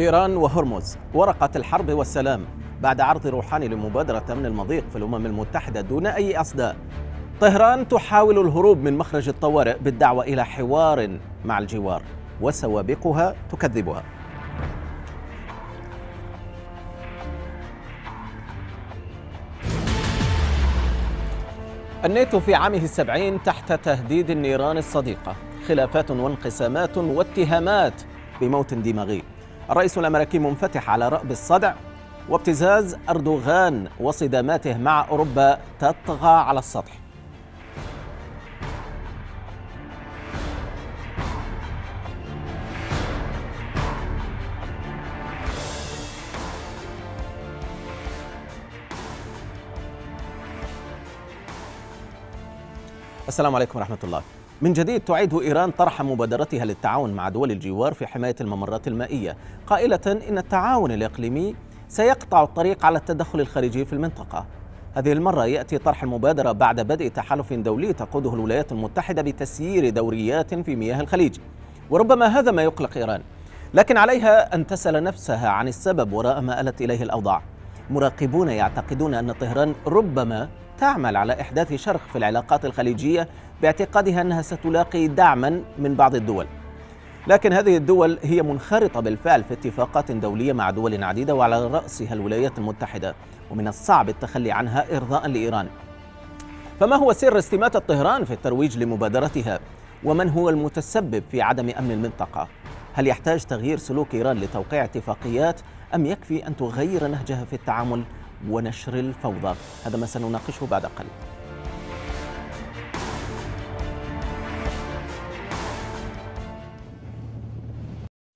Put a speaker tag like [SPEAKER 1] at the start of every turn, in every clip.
[SPEAKER 1] إيران وهرمز ورقة الحرب والسلام بعد عرض روحاني لمبادرة أمن المضيق في الأمم المتحدة دون أي أصداء طهران تحاول الهروب من مخرج الطوارئ بالدعوة إلى حوار مع الجوار وسوابقها تكذبها الناتو في عامه السبعين تحت تهديد النيران الصديقة خلافات وانقسامات واتهامات بموت دماغي الرئيس الأمريكي منفتح على رأب الصدع وابتزاز أردوغان وصداماته مع أوروبا تطغى على السطح السلام عليكم ورحمة الله من جديد تعيد إيران طرح مبادرتها للتعاون مع دول الجوار في حماية الممرات المائية قائلة إن التعاون الإقليمي سيقطع الطريق على التدخل الخارجي في المنطقة هذه المرة يأتي طرح المبادرة بعد بدء تحالف دولي تقوده الولايات المتحدة بتسيير دوريات في مياه الخليج وربما هذا ما يقلق إيران لكن عليها أن تسأل نفسها عن السبب وراء ما ألت إليه الأوضاع مراقبون يعتقدون أن طهران ربما تعمل على إحداث شرخ في العلاقات الخليجية باعتقادها أنها ستلاقي دعما من بعض الدول لكن هذه الدول هي منخرطة بالفعل في اتفاقات دولية مع دول عديدة وعلى رأسها الولايات المتحدة ومن الصعب التخلي عنها إرضاء لإيران فما هو سر استماتة طهران في الترويج لمبادرتها؟ ومن هو المتسبب في عدم أمن المنطقة؟ هل يحتاج تغيير سلوك إيران لتوقيع اتفاقيات أم يكفي أن تغير نهجها في التعامل ونشر الفوضى هذا ما سنناقشه بعد قليل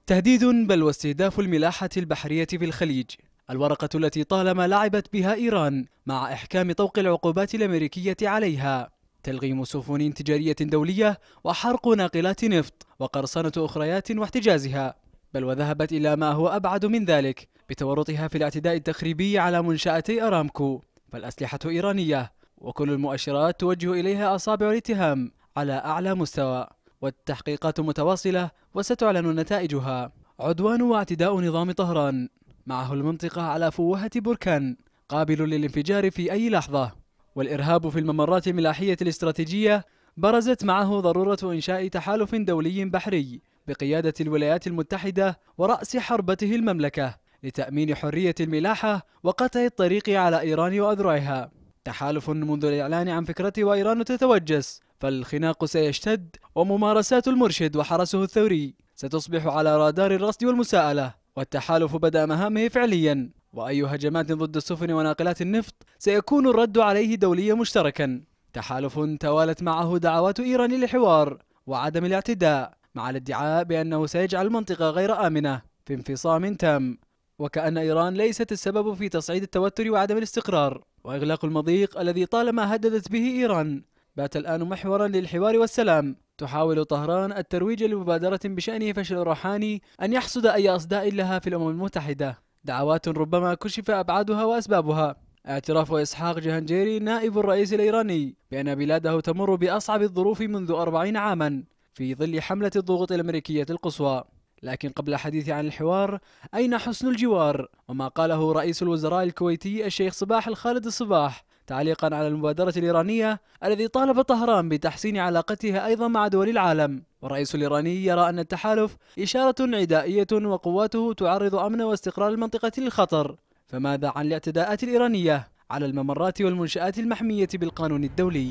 [SPEAKER 2] تهديد بل واستهداف الملاحة البحرية في الخليج الورقة التي طالما لعبت بها إيران مع إحكام طوق العقوبات الأمريكية عليها تلغيم سفن تجارية دولية وحرق ناقلات نفط وقرصنة أخريات واحتجازها بل وذهبت إلى ما هو أبعد من ذلك بتورطها في الاعتداء التخريبي على منشأتي أرامكو فالأسلحة إيرانية وكل المؤشرات توجه إليها أصابع الاتهام على أعلى مستوى والتحقيقات متواصلة وستعلن نتائجها عدوان واعتداء نظام طهران معه المنطقة على فوهة بركان قابل للانفجار في أي لحظة والإرهاب في الممرات الملاحية الاستراتيجية برزت معه ضرورة إنشاء تحالف دولي بحري بقيادة الولايات المتحدة ورأس حربته المملكة لتأمين حرية الملاحة وقطع الطريق على إيران وأذرعها تحالف منذ الإعلان عن فكرته وإيران تتوجس فالخناق سيشتد وممارسات المرشد وحرسه الثوري ستصبح على رادار الرصد والمساءلة والتحالف بدأ مهامه فعليا وأي هجمات ضد السفن وناقلات النفط سيكون الرد عليه دوليا مشتركا تحالف توالت معه دعوات إيران للحوار وعدم الاعتداء مع الادعاء بأنه سيجعل المنطقة غير آمنة في انفصام تام وكأن إيران ليست السبب في تصعيد التوتر وعدم الاستقرار وإغلاق المضيق الذي طالما هددت به إيران بات الآن محورا للحوار والسلام تحاول طهران الترويج لمبادرة بشأن فشل روحاني أن يحصد أي أصداء لها في الأمم المتحدة دعوات ربما كشف أبعادها وأسبابها اعتراف إسحاق جهنجيري نائب الرئيس الإيراني بأن بلاده تمر بأصعب الظروف منذ أربعين عاما في ظل حملة الضغوط الأمريكية القصوى لكن قبل الحديث عن الحوار أين حسن الجوار وما قاله رئيس الوزراء الكويتي الشيخ صباح الخالد الصباح تعليقا على المبادرة الإيرانية الذي طالب طهران بتحسين علاقتها أيضا مع دول العالم والرئيس الإيراني يرى أن التحالف إشارة عدائية وقواته تعرض أمن واستقرار المنطقة للخطر فماذا عن الاعتداءات الإيرانية على الممرات والمنشآت المحمية بالقانون الدولي؟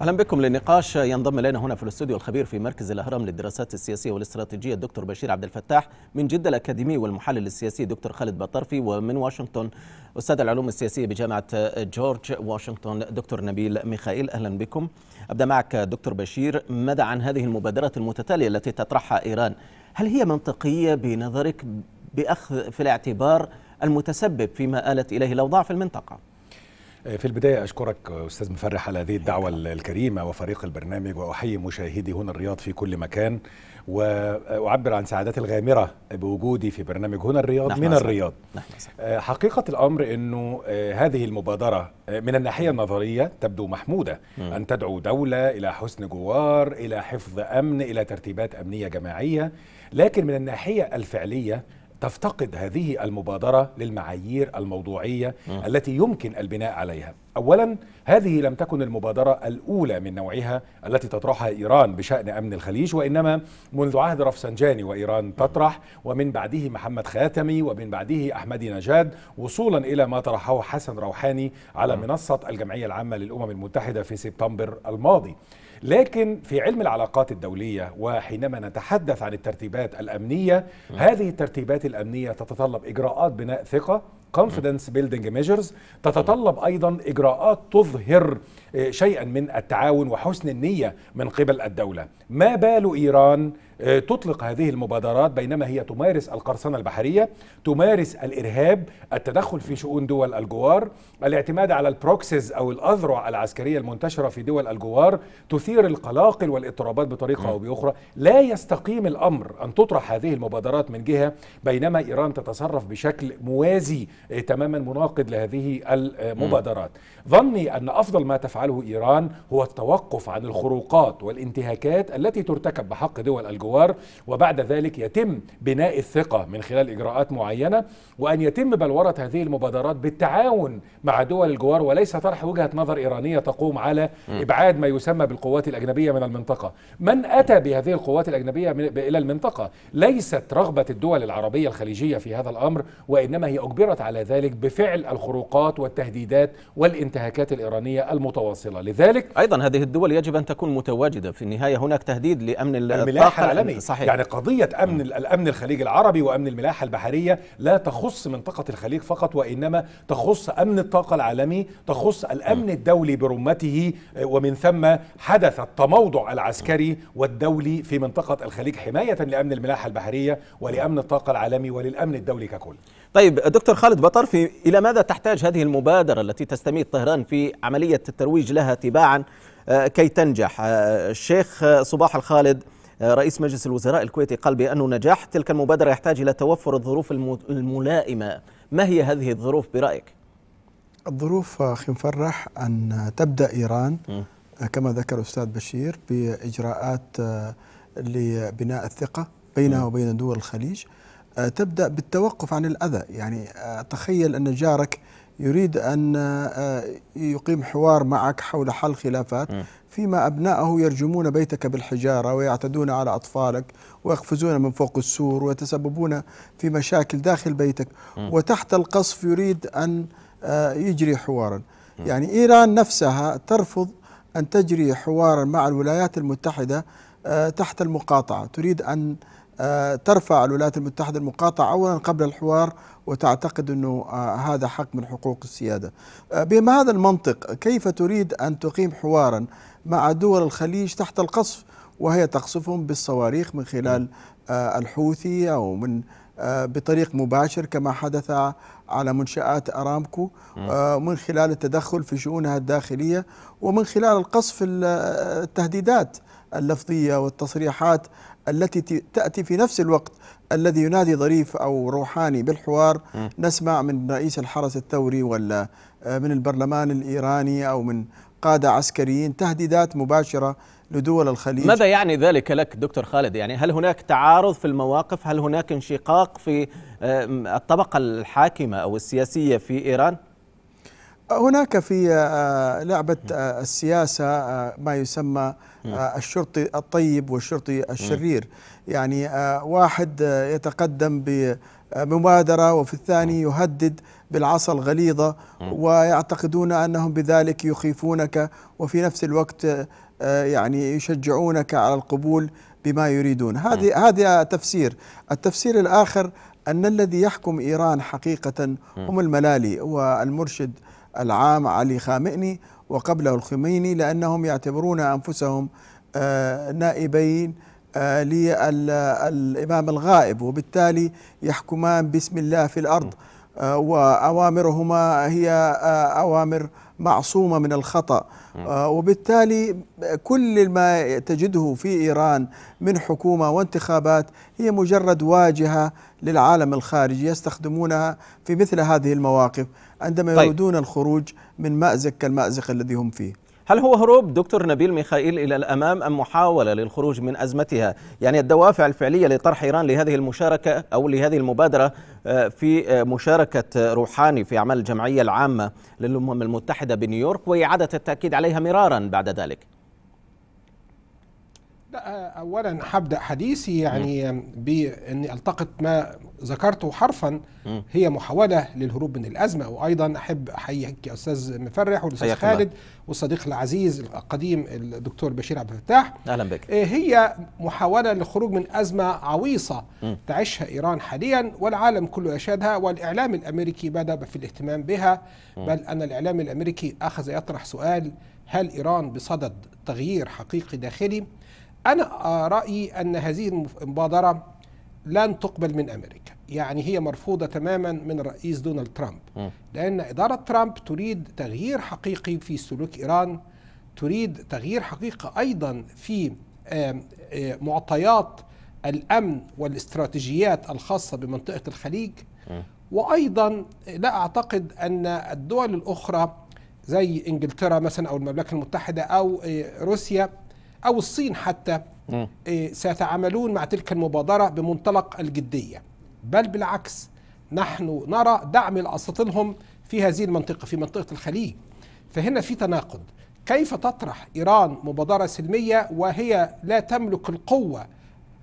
[SPEAKER 1] اهلا بكم للنقاش ينضم الينا هنا في الاستوديو الخبير في مركز الاهرام للدراسات السياسيه والاستراتيجيه الدكتور بشير عبد الفتاح من جده الاكاديمي والمحلل السياسي دكتور خالد بطرفي ومن واشنطن استاذ العلوم السياسيه بجامعه جورج واشنطن دكتور نبيل ميخائيل اهلا بكم ابدا معك دكتور بشير ماذا عن هذه المبادرات المتتاليه التي تطرحها ايران هل هي منطقيه بنظرك باخذ في الاعتبار المتسبب فيما آلت اليه الاوضاع في المنطقه
[SPEAKER 3] في البداية أشكرك أستاذ مفرح على هذه الدعوة الكريمة وفريق البرنامج وأحيي مشاهدي هنا الرياض في كل مكان وأعبر عن سعادتي الغامرة بوجودي في برنامج هنا الرياض من أصلاً. الرياض نحن آه، حقيقة الأمر أنه آه، هذه المبادرة آه، من الناحية النظرية تبدو محمودة م. أن تدعو دولة إلى حسن جوار إلى حفظ أمن إلى ترتيبات أمنية جماعية لكن من الناحية الفعلية تفتقد هذه المبادرة للمعايير الموضوعية م. التي يمكن البناء عليها أولا هذه لم تكن المبادرة الأولى من نوعها التي تطرحها إيران بشأن أمن الخليج وإنما منذ عهد رفسنجاني وإيران تطرح ومن بعده محمد خاتمي ومن بعده أحمدي نجاد وصولا إلى ما طرحه حسن روحاني على منصة الجمعية العامة للأمم المتحدة في سبتمبر الماضي لكن في علم العلاقات الدولية وحينما نتحدث عن الترتيبات الأمنية هذه الترتيبات الأمنية تتطلب إجراءات بناء ثقة confidence building measures تتطلب أيضا إجراءات تظهر آه، شيئا من التعاون وحسن النية من قبل الدولة ما بال إيران آه، تطلق هذه المبادرات بينما هي تمارس القرصنة البحرية تمارس الإرهاب التدخل في شؤون دول الجوار الاعتماد على البروكسيز أو الأذرع العسكرية المنتشرة في دول الجوار تثير القلاقل والاضطرابات بطريقة أو بأخرى لا يستقيم الأمر أن تطرح هذه المبادرات من جهة بينما إيران تتصرف بشكل موازي آه، تماما مناقض لهذه المبادرات ظني أن أفضل ما تفعله إيران هو التوقف عن الخروقات والانتهاكات التي ترتكب بحق دول الجوار الحوار وبعد ذلك يتم بناء الثقة من خلال إجراءات معينة وأن يتم بلورة هذه المبادرات بالتعاون مع دول الجوار وليس طرح وجهة نظر إيرانية تقوم على إبعاد ما يسمى بالقوات الأجنبية من المنطقة من أتى بهذه القوات الأجنبية إلى المنطقة ليست رغبة الدول العربية الخليجية في هذا الأمر وإنما هي أجبرت على ذلك بفعل الخروقات والتهديدات والانتهاكات الإيرانية المتواصلة لذلك أيضا هذه الدول يجب أن تكون متواجدة في النهاية هناك تهديد لأمن الطاقة العالمي صحيح. يعني قضية أمن الأمن الخليج العربي وأمن الملاحة البحرية لا تخص منطقة الخليج فقط وإنما تخص أمن الطاقة العالمي تخص الأمن الدولي برمته آه، ومن ثم حدث التموضع العسكري والدولي في منطقة الخليج حماية لأمن الملاحة البحرية ولأمن الطاقة العالمي وللأمن الدولي ككل طيب
[SPEAKER 1] دكتور خالد بطر في إلى ماذا تحتاج هذه المبادرة التي تستميت طهران في عملية الترويج لها تباعا آه، كي تنجح آه، الشيخ صباح الخالد رئيس مجلس الوزراء الكويتي قال بأنه نجاح تلك المبادرة يحتاج إلى توفر الظروف الملائمة ما هي هذه الظروف برأيك؟
[SPEAKER 4] الظروف أخي مفرح أن تبدأ إيران كما ذكر الأستاذ بشير بإجراءات آه، لبناء الثقة بينها وبين دول الخليج آه، تبدأ بالتوقف عن الأذى يعني آه، تخيل أن جارك يريد أن آه، يقيم حوار معك حول حل خلافات فيما أبنائه يرجمون بيتك بالحجارة ويعتدون على أطفالك ويقفزون من فوق السور ويتسببون في مشاكل داخل بيتك وتحت القصف يريد أن آه، يجري حوارا يعني إيران نفسها ترفض أن تجري حوارا مع الولايات المتحدة آه، تحت المقاطعة تريد أن آه، ترفع الولايات المتحدة المقاطعة أولا قبل الحوار وتعتقد أنه آه، هذا حق من حقوق السيادة آه، بما هذا المنطق كيف تريد أن تقيم حوارا مع دول الخليج تحت القصف وهي تقصفهم بالصواريخ من خلال الحوثي أو من بطريق مباشر كما حدث على منشآت أرامكو من خلال التدخل في شؤونها الداخلية ومن خلال القصف التهديدات اللفظية والتصريحات التي تأتي في نفس الوقت الذي ينادي ظريف أو روحاني بالحوار م. نسمع من رئيس الحرس الثوري ولا آه، من البرلمان الإيراني أو من قادة عسكريين تهديدات مباشرة لدول الخليج ماذا
[SPEAKER 1] يعني ذلك لك دكتور خالد يعني هل هناك تعارض في المواقف هل هناك انشقاق في آه، الطبقة الحاكمة أو السياسية في إيران؟
[SPEAKER 4] هناك في آه، لعبة آه، السياسة آه، ما يسمى الشرطي الطيب والشرطي الشرير يعني واحد يتقدم بمبادرة وفي الثاني يهدد بالعصا الغليظة ويعتقدون أنهم بذلك يخيفونك وفي نفس الوقت يعني يشجعونك على القبول بما يريدون هذه هذا تفسير التفسير الآخر أن الذي يحكم إيران حقيقة هم الملالي والمرشد العام علي خامئني وقبله الخميني لأنهم يعتبرون أنفسهم آه، نائبين آه، للإمام الغائب وبالتالي يحكمان باسم الله في الأرض آه، وأوامرهما هي أوامر معصومة من الخطأ آه، وبالتالي كل ما تجده في إيران من حكومة وانتخابات هي مجرد واجهة للعالم الخارجي يستخدمونها في مثل هذه المواقف عندما طيب. يريدون الخروج من مأزق كالمأزق الذي هم فيه
[SPEAKER 1] هل هو هروب دكتور نبيل ميخائيل إلى الأمام أم محاولة للخروج من أزمتها يعني الدوافع الفعلية لطرح إيران لهذه المشاركة أو لهذه المبادرة آه، في آه، مشاركة روحاني في أعمال الجمعية العامة للأمم المتحدة بنيويورك وإعادة التأكيد عليها مرارا بعد ذلك
[SPEAKER 5] لا اولا هبدا حديثي يعني باني التقط ما ذكرته حرفا هي محاوله للهروب من الازمه وايضا احب احييك يا استاذ مفرح والاستاذ خالد والصديق العزيز القديم الدكتور بشير عبد الفتاح اهلا بك إيه، هي محاوله للخروج من ازمه عويصه تعيشها ايران حاليا والعالم كله يشهدها والاعلام الامريكي بدا في الاهتمام بها بل ان الاعلام الامريكي اخذ يطرح سؤال هل ايران بصدد تغيير حقيقي داخلي أنا رأيي أن هذه المبادرة لن تقبل من أمريكا يعني هي مرفوضة تماما من الرئيس دونالد ترامب م. لأن إدارة ترامب تريد تغيير حقيقي في سلوك إيران تريد تغيير حقيقي أيضا في معطيات الأمن والاستراتيجيات الخاصة بمنطقة الخليج وأيضا لا أعتقد أن الدول الأخرى زي إنجلترا مثلا أو المملكة المتحدة أو روسيا أو الصين حتى إيه، سيتعاملون مع تلك المبادرة بمنطلق الجدية بل بالعكس نحن نرى دعم لأساطيلهم في هذه المنطقة في منطقة الخليج فهنا في تناقض كيف تطرح إيران مبادرة سلمية وهي لا تملك القوة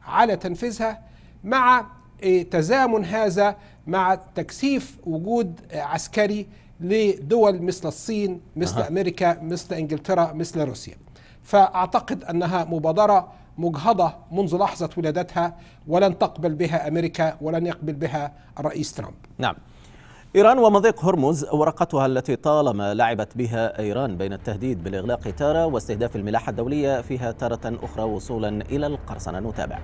[SPEAKER 5] على تنفيذها مع إيه، تزامن هذا مع تكثيف وجود عسكري لدول مثل الصين مثل أمريكا مثل إنجلترا مثل روسيا فاعتقد انها مبادره مجهضه منذ لحظه ولادتها ولن تقبل بها امريكا ولن يقبل بها الرئيس ترامب.
[SPEAKER 1] نعم. إيران ومضيق هرمز ورقتها التي طالما لعبت بها إيران بين التهديد بالإغلاق تارة واستهداف الملاحة الدولية فيها تارة أخرى وصولا إلى القرصنة نتابع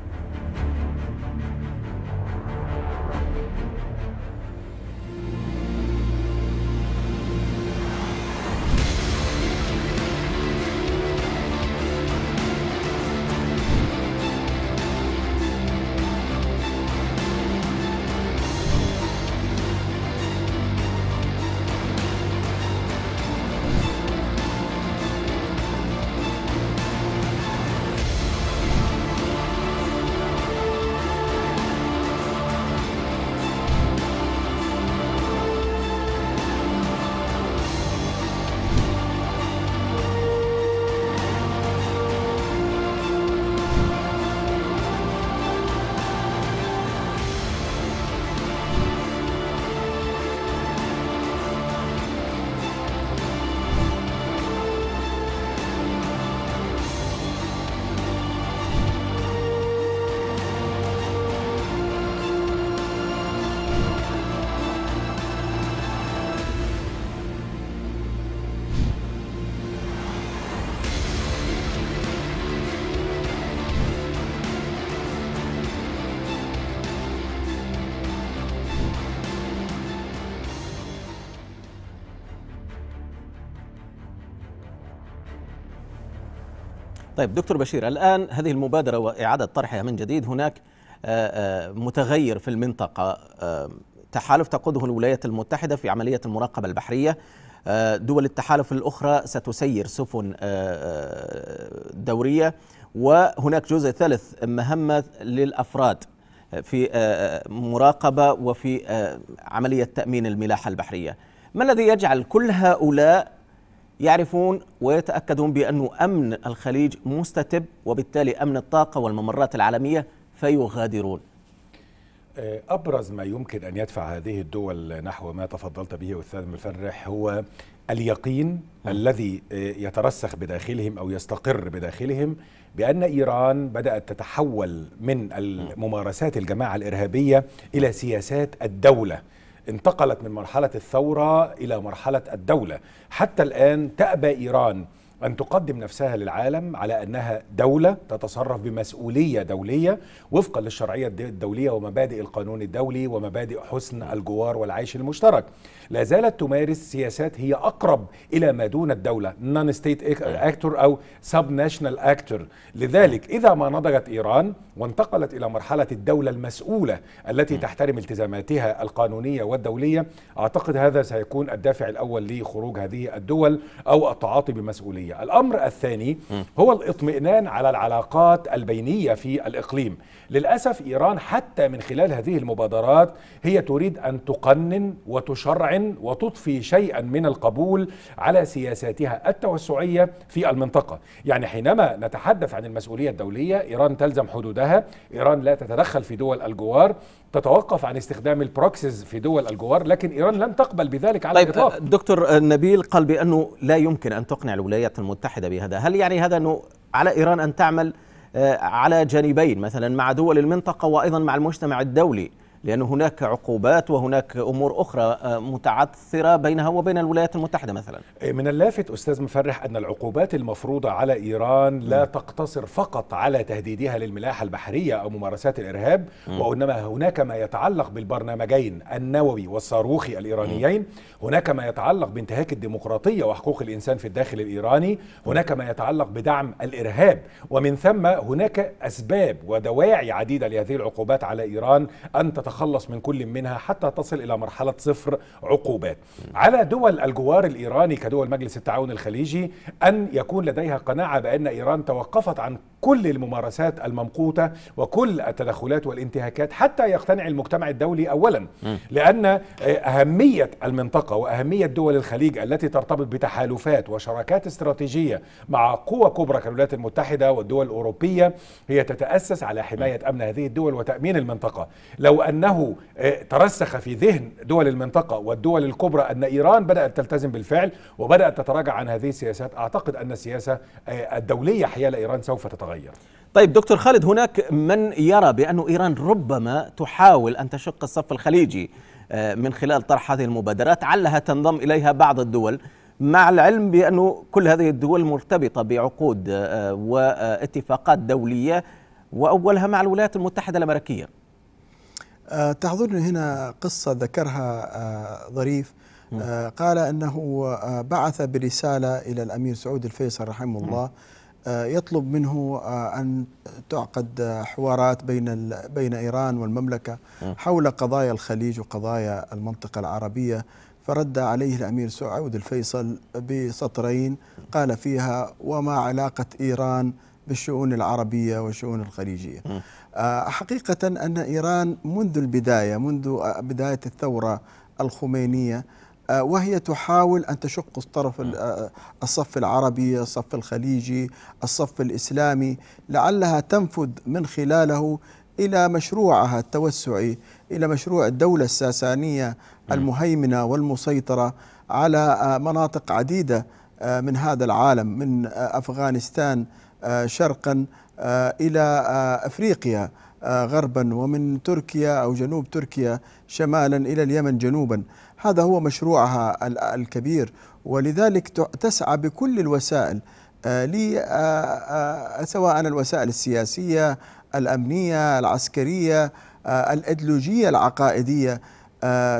[SPEAKER 1] طيب دكتور بشير الآن هذه المبادرة وإعادة طرحها من جديد هناك آه، آه، متغير في المنطقة آه، تحالف تقوده الولايات المتحدة في عملية المراقبة البحرية دول التحالف الأخرى ستسير سفن دورية وهناك جزء ثالث مهمة للأفراد في مراقبة وفي عملية تأمين الملاحة البحرية ما الذي يجعل كل هؤلاء يعرفون ويتأكدون بأن أمن الخليج مستتب وبالتالي أمن الطاقة والممرات العالمية
[SPEAKER 3] فيغادرون آه، أبرز ما يمكن أن يدفع هذه الدول نحو ما تفضلت به أستاذ مفرح هو اليقين م. نعم. الذي آه، يترسخ بداخلهم أو يستقر بداخلهم بأن إيران بدأت تتحول من نعم. ممارسات الجماعة الإرهابية إلى سياسات الدولة انتقلت من مرحلة الثورة إلى مرحلة الدولة حتى الآن تأبى إيران أن تقدم نفسها للعالم على أنها دولة تتصرف بمسؤولية دولية وفقا للشرعية الدولية ومبادئ القانون الدولي ومبادئ حسن الجوار والعيش المشترك لا زالت تمارس سياسات هي اقرب الى ما دون الدوله نون ستيت اكتور او سب ناشونال اكتور لذلك اذا ما نضجت ايران وانتقلت الى مرحله الدوله المسؤوله التي نعم. تحترم التزاماتها القانونيه والدوليه اعتقد هذا سيكون الدافع الاول لخروج هذه الدول او التعاطي بمسؤوليه الامر الثاني هو الاطمئنان على العلاقات البينيه في الاقليم للاسف ايران حتى من خلال هذه المبادرات هي تريد ان تقنن وتشرعن وتضفي شيئا من القبول على سياساتها التوسعية في المنطقة يعني حينما نتحدث عن المسؤولية الدولية إيران تلزم حدودها إيران لا تتدخل في دول الجوار تتوقف عن استخدام البروكسيز في دول الجوار لكن إيران لن تقبل بذلك على طيب الإطلاق
[SPEAKER 1] دكتور نبيل قال بأنه لا يمكن أن تقنع الولايات المتحدة بهذا هل يعني هذا أنه على إيران أن تعمل آه، على جانبين مثلا مع دول المنطقة وأيضا مع المجتمع الدولي لأن هناك عقوبات وهناك أمور أخرى
[SPEAKER 3] آه، متعثرة بينها وبين الولايات المتحدة مثلا إيه، من اللافت أستاذ مفرح أن العقوبات المفروضة على إيران لا م. تقتصر فقط على تهديدها للملاحة البحرية أو ممارسات الإرهاب م. وإنما هناك ما يتعلق بالبرنامجين النووي والصاروخي الإيرانيين م. هناك ما يتعلق بانتهاك الديمقراطية وحقوق الإنسان في الداخل الإيراني هناك ما يتعلق بدعم الإرهاب ومن ثم هناك أسباب ودواعي عديدة لهذه العقوبات على إيران أن تتخلص تتخلص من كل منها حتى تصل إلى مرحلة صفر عقوبات على دول الجوار الإيراني كدول مجلس التعاون الخليجي أن يكون لديها قناعة بأن إيران توقفت عن كل الممارسات الممقوته وكل التدخلات والانتهاكات حتى يقتنع المجتمع الدولي اولا لان آه، اهميه المنطقه واهميه دول الخليج التي ترتبط بتحالفات وشراكات استراتيجيه مع قوى كبرى كالولايات المتحده والدول الاوروبيه هي تتاسس على حمايه امن هذه الدول وتامين المنطقه لو انه آه، ترسخ في ذهن دول المنطقه والدول الكبرى ان ايران بدات تلتزم بالفعل وبدات تتراجع عن هذه السياسات اعتقد ان السياسه آه، الدوليه حيال ايران سوف تتغير تتغير طيب دكتور خالد هناك من
[SPEAKER 1] يرى بأن إيران ربما تحاول أن تشق الصف الخليجي آه، من خلال طرح هذه المبادرات علها تنضم إليها بعض الدول مع العلم بأنه كل هذه الدول مرتبطة بعقود آه، واتفاقات دولية وأولها مع الولايات المتحدة الأمريكية
[SPEAKER 4] آه، تحضرني هنا قصة ذكرها ظريف قال أنه بعث برسالة إلى الأمير سعود الفيصل رحمه الله م. آه، يطلب منه آه، ان تعقد حوارات بين بين ايران والمملكه حول قضايا الخليج وقضايا المنطقه العربيه فرد عليه الامير سعود الفيصل بسطرين قال فيها وما علاقه ايران بالشؤون العربيه والشؤون الخليجيه. آه، حقيقه ان ايران منذ البدايه منذ بدايه الثوره الخمينيه آه، وهي تحاول أن تشق الطرف آه، آه، الصف العربي الصف الخليجي الصف الإسلامي لعلها تنفذ من خلاله إلى مشروعها التوسعي إلى مشروع الدولة الساسانية المهيمنة والمسيطرة على مناطق عديدة من هذا العالم من أفغانستان شرقا إلى أفريقيا غربا ومن تركيا أو جنوب تركيا شمالا إلى اليمن جنوبا هذا هو مشروعها الكبير ولذلك تسعى بكل الوسائل آه، آه، آه، سواء الوسائل السياسية الأمنية العسكرية الأدلوجية العقائدية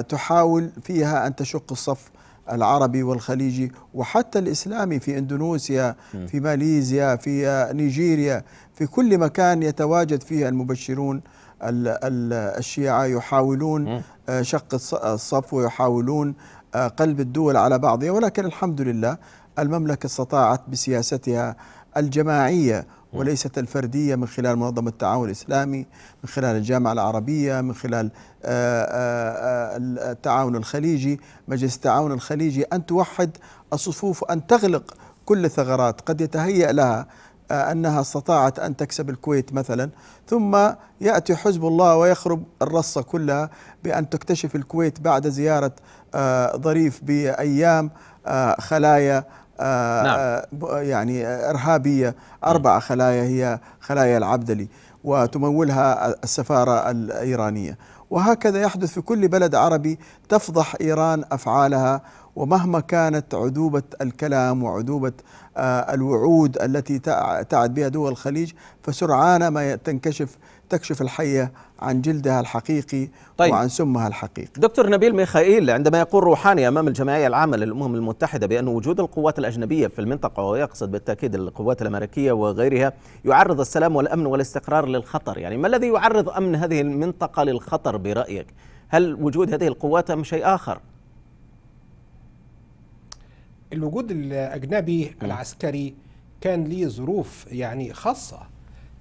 [SPEAKER 4] تحاول فيها أن تشق الصف العربي والخليجي وحتى الإسلامي في إندونيسيا في ماليزيا في نيجيريا في كل مكان يتواجد فيه المبشرون الشيعة يحاولون آه، شق الصف ويحاولون آه، قلب الدول على بعضها ولكن الحمد لله المملكة استطاعت بسياستها الجماعية وليست الفردية من خلال منظمة التعاون الإسلامي من خلال الجامعة العربية من خلال آه، التعاون الخليجي مجلس التعاون الخليجي أن توحد الصفوف أن تغلق كل ثغرات قد يتهيأ لها آه، أنها استطاعت أن تكسب الكويت مثلا ثم يأتي حزب الله ويخرب الرصة كلها بأن تكتشف الكويت بعد زيارة آه، ظريف بأيام آه، خلايا نعم. يعني إرهابية أربع خلايا هي خلايا العبدلي وتمولها السفارة الإيرانية وهكذا يحدث في كل بلد عربي تفضح إيران أفعالها ومهما كانت عذوبة الكلام وعذوبة آه، الوعود التي تعد بها دول الخليج فسرعان ما تنكشف تكشف الحية عن جلدها الحقيقي طيب وعن سمها الحقيقي
[SPEAKER 1] دكتور نبيل ميخائيل عندما يقول روحاني أمام الجمعية العامة للأمم المتحدة بأن وجود القوات الأجنبية في المنطقة ويقصد بالتأكيد القوات الأمريكية وغيرها يعرض السلام والأمن والاستقرار للخطر يعني ما الذي يعرض أمن هذه المنطقة للخطر برأيك؟ هل وجود هذه القوات أم شيء آخر؟
[SPEAKER 5] الوجود الاجنبي العسكري كان ليه ظروف يعني خاصه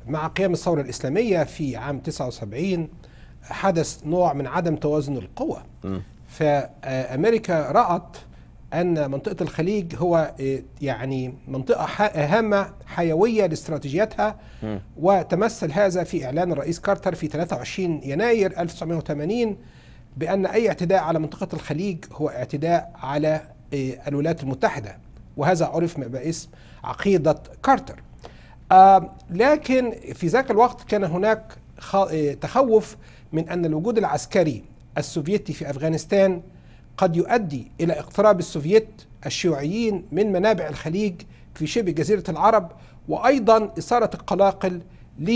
[SPEAKER 5] مع قيام الثوره الاسلاميه في عام 79 حدث نوع من عدم توازن القوى فامريكا رات ان منطقه الخليج هو آه، يعني منطقه هامه حيويه لاستراتيجيتها وتمثل هذا في اعلان الرئيس كارتر في 23 يناير 1980 بان اي اعتداء على منطقه الخليج هو اعتداء على إيه، الولايات المتحدة وهذا عرف باسم عقيدة كارتر آه، لكن في ذاك الوقت كان هناك إيه، تخوف من أن الوجود العسكري السوفيتي في أفغانستان قد يؤدي إلى اقتراب السوفيت الشيوعيين من منابع الخليج في شبه جزيرة العرب وأيضا إثارة القلاقل ل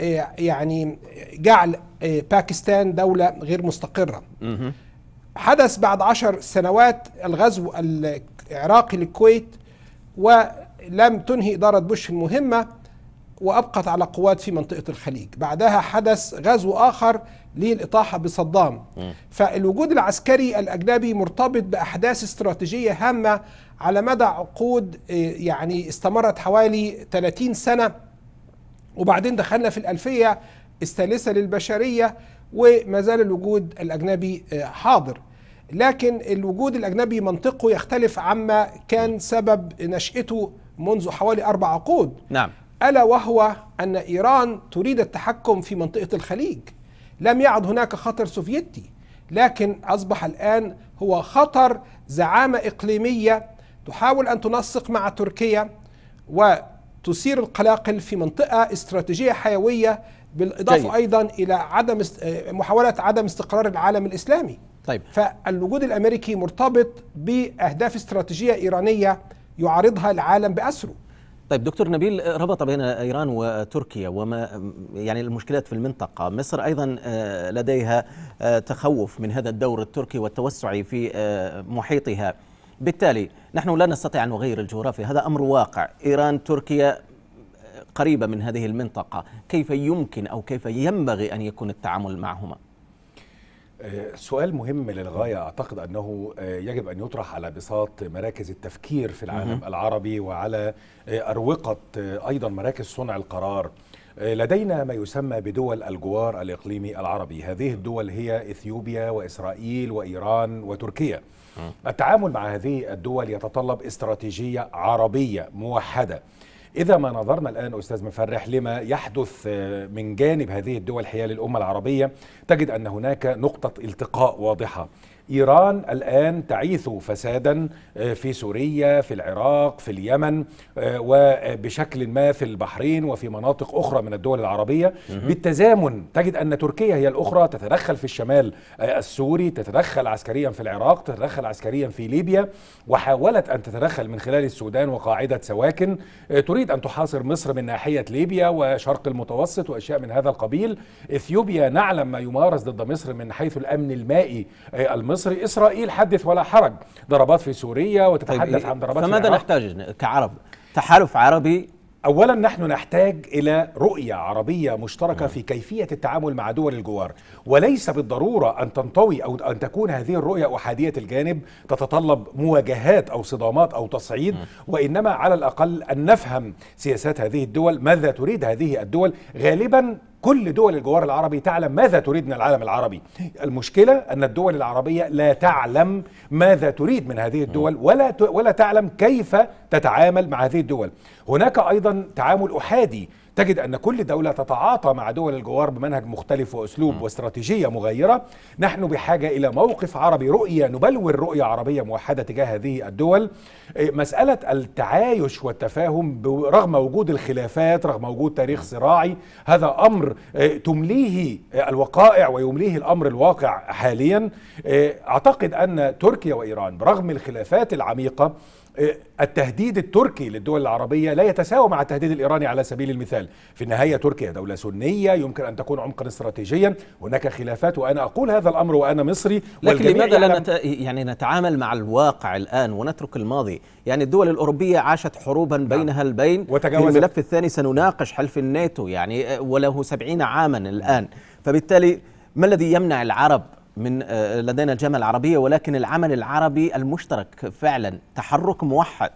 [SPEAKER 5] إيه، يعني جعل باكستان دولة غير مستقرة حدث بعد عشر سنوات الغزو العراقي للكويت ولم تنهي إدارة بوش المهمة وأبقت على قوات في منطقة الخليج بعدها حدث غزو آخر للإطاحة بصدام فالوجود العسكري الأجنبي مرتبط بأحداث استراتيجية هامة على مدى عقود آه، يعني استمرت حوالي 30 سنة وبعدين دخلنا في الألفية الثالثة للبشرية وما زال الوجود الاجنبي آه، حاضر لكن الوجود الاجنبي منطقه يختلف عما كان سبب نشاته منذ حوالي اربع عقود نعم الا وهو ان ايران تريد التحكم في منطقه الخليج لم يعد هناك خطر سوفيتي لكن اصبح الان هو خطر زعامه اقليميه تحاول ان تنسق مع تركيا وتثير القلاقل في منطقه استراتيجيه حيويه بالاضافه طيب. ايضا الى عدم است... آه، محاوله عدم استقرار العالم الاسلامي طيب فالوجود الامريكي مرتبط باهداف استراتيجيه ايرانيه يعارضها العالم باسره
[SPEAKER 1] طيب دكتور نبيل آه، ربط بين ايران وتركيا وما يعني المشكلات في المنطقه، مصر ايضا آه، لديها تخوف من هذا الدور التركي والتوسع في محيطها. بالتالي نحن لا نستطيع ان نغير الجغرافيا، هذا امر واقع، ايران تركيا قريبة من هذه المنطقة كيف يمكن أو كيف ينبغي أن يكون التعامل معهما؟
[SPEAKER 3] آه، سؤال مهم للغاية أعتقد أنه آه، يجب أن يطرح على بساط مراكز التفكير في العالم العربي وعلى آه، أروقة أيضا مراكز صنع القرار لدينا ما يسمى بدول الجوار الإقليمي العربي هذه الدول هي إثيوبيا وإسرائيل وإيران وتركيا التعامل مع هذه الدول يتطلب استراتيجية عربية موحدة إذا ما نظرنا الآن أستاذ مفرح لما يحدث آه، من جانب هذه الدول حيال الأمة العربية تجد أن هناك نقطة التقاء واضحة إيران الآن تعيث فسادا آه، في سوريا في العراق في اليمن آه، وبشكل ما في البحرين وفي مناطق أخرى من الدول العربية بالتزامن تجد أن تركيا هي الأخرى تتدخل في الشمال آه، السوري تتدخل عسكريا في العراق تتدخل عسكريا في ليبيا وحاولت أن تتدخل من خلال السودان وقاعدة سواكن تريد أن تحاصر مصر من ناحية ليبيا وشرق المتوسط وأشياء من هذا القبيل إثيوبيا نعلم ما يمارس ضد مصر من حيث الأمن المائي المصري المصري إسرائيل حدث ولا حرج ضربات في سوريا وتتحدث طيب عن ضربات فماذا نحتاج كعرب تحالف عربي اولا نحن نحتاج الى رؤيه عربيه مشتركه في كيفيه التعامل مع دول الجوار وليس بالضروره ان تنطوي او ان تكون هذه الرؤيه احاديه الجانب تتطلب مواجهات او صدامات او تصعيد وانما على الاقل ان نفهم سياسات هذه الدول ماذا تريد هذه الدول غالبا كل دول الجوار العربي تعلم ماذا تريد من العالم العربي المشكلة أن الدول العربية لا تعلم ماذا تريد من هذه الدول ولا, ولا تعلم كيف تتعامل مع هذه الدول هناك أيضا تعامل أحادي تجد أن كل دولة تتعاطى مع دول الجوار بمنهج مختلف وأسلوب واستراتيجية مغيرة نحن بحاجة إلى موقف عربي رؤية نبلور رؤية عربية موحدة تجاه هذه الدول إيه، مسألة التعايش والتفاهم رغم وجود الخلافات رغم وجود تاريخ صراعي هذا أمر إيه، تمليه الوقائع ويمليه الأمر الواقع حاليا إيه، أعتقد أن تركيا وإيران برغم الخلافات العميقة التهديد التركي للدول العربية لا يتساوى مع التهديد الإيراني على سبيل المثال في النهاية تركيا دولة سنية يمكن أن تكون عمقا استراتيجيا هناك خلافات وأنا أقول هذا الأمر وأنا مصري لكن لماذا لا نت... يعني
[SPEAKER 1] نتعامل مع الواقع الآن ونترك الماضي يعني الدول الأوروبية عاشت حروبا نعم. بينها البين وتجاوزت في الملف الثاني سنناقش حلف الناتو يعني وله سبعين عاما الآن فبالتالي ما الذي يمنع العرب من آه، لدينا الجامعة العربية ولكن العمل
[SPEAKER 3] العربي المشترك فعلا تحرك موحد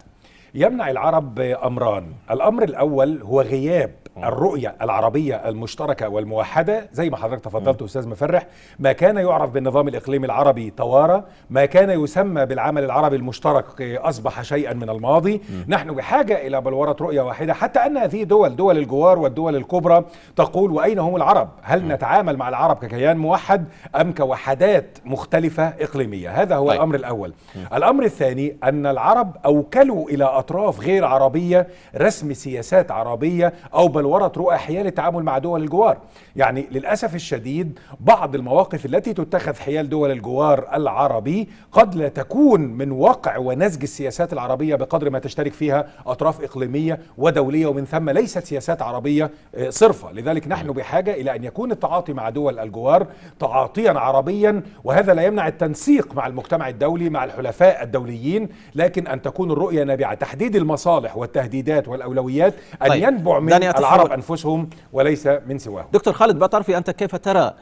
[SPEAKER 3] يمنع العرب امران الامر الاول هو غياب الرؤية العربية المشتركة والموحدة زي ما حضرتك تفضلت أستاذ مفرح ما كان يعرف بالنظام الإقليمي العربي توارى ما كان يسمى بالعمل العربي المشترك أصبح شيئا من الماضي م. نحن بحاجة إلى بلورة رؤية واحدة حتى أن هذه دول دول الجوار والدول الكبرى تقول وأين هم العرب هل م. نتعامل مع العرب ككيان موحد أم كوحدات مختلفة إقليمية هذا هو طيب. الأمر الأول م. الأمر الثاني أن العرب أوكلوا إلى أطراف غير عربية رسم سياسات عربية أو بلورة رؤى حيال التعامل مع دول الجوار يعني للأسف الشديد بعض المواقف التي تتخذ حيال دول الجوار العربي قد لا تكون من وقع ونسج السياسات العربية بقدر ما تشترك فيها أطراف إقليمية ودولية ومن ثم ليست سياسات عربية آه، صرفة لذلك نحن بحاجة إلى أن يكون التعاطي مع دول الجوار تعاطيا عربيا وهذا لا يمنع التنسيق مع المجتمع الدولي مع الحلفاء الدوليين لكن أن تكون الرؤية نابعة تحديد المصالح والتهديدات والاولويات ان طيب. ينبع من العرب انفسهم وليس من سواهم. دكتور خالد بطرفي انت
[SPEAKER 1] كيف ترى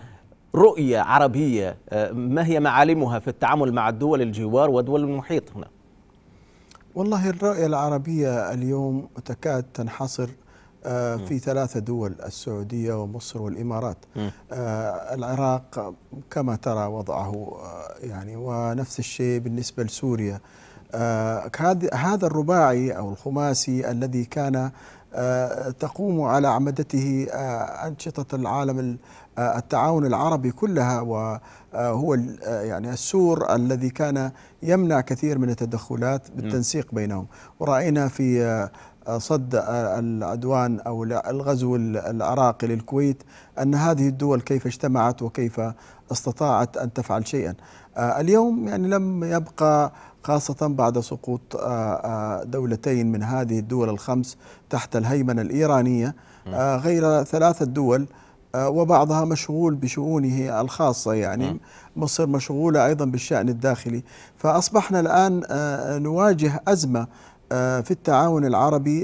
[SPEAKER 1] رؤيه عربيه آه، ما هي معالمها في التعامل مع الدول الجوار ودول المحيط هنا؟
[SPEAKER 4] والله الرؤيه العربيه اليوم تكاد تنحصر آه، في ثلاثة دول السعودية ومصر والإمارات م. آه، العراق كما ترى وضعه يعني ونفس الشيء بالنسبة لسوريا آه، هذا الرباعي أو الخماسي الذي كان آه، تقوم على أعمدته آه، أنشطة العالم التعاون العربي كلها وهو يعني السور الذي كان يمنع كثير من التدخلات بالتنسيق بينهم ورأينا في صد العدوان او الغزو العراقي للكويت ان هذه الدول كيف اجتمعت وكيف استطاعت أن تفعل شيئا آه، اليوم يعني لم يبقى خاصة بعد سقوط آه، آه، دولتين من هذه الدول الخمس تحت الهيمنة الإيرانية غير ثلاثة دول وبعضها مشغول بشؤونه الخاصة يعني مصر مشغولة أيضا بالشأن الداخلي فأصبحنا الآن نواجه أزمة في التعاون العربي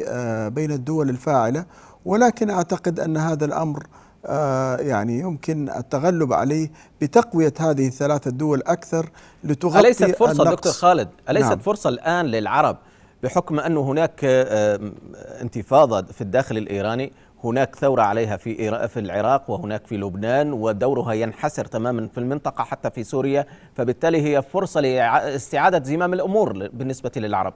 [SPEAKER 4] بين الدول الفاعلة ولكن أعتقد أن هذا الأمر آه، يعني يمكن التغلب عليه بتقوية هذه الثلاثة الدول أكثر لتغطي أليست فرصة النقص. دكتور خالد
[SPEAKER 1] أليست نعم. فرصة الآن للعرب بحكم أن هناك آه، آه، انتفاضة في الداخل الإيراني هناك ثورة عليها في في العراق وهناك في لبنان ودورها ينحسر تماما في المنطقة حتى في سوريا فبالتالي هي فرصة لاستعادة زمام الأمور بالنسبة للعرب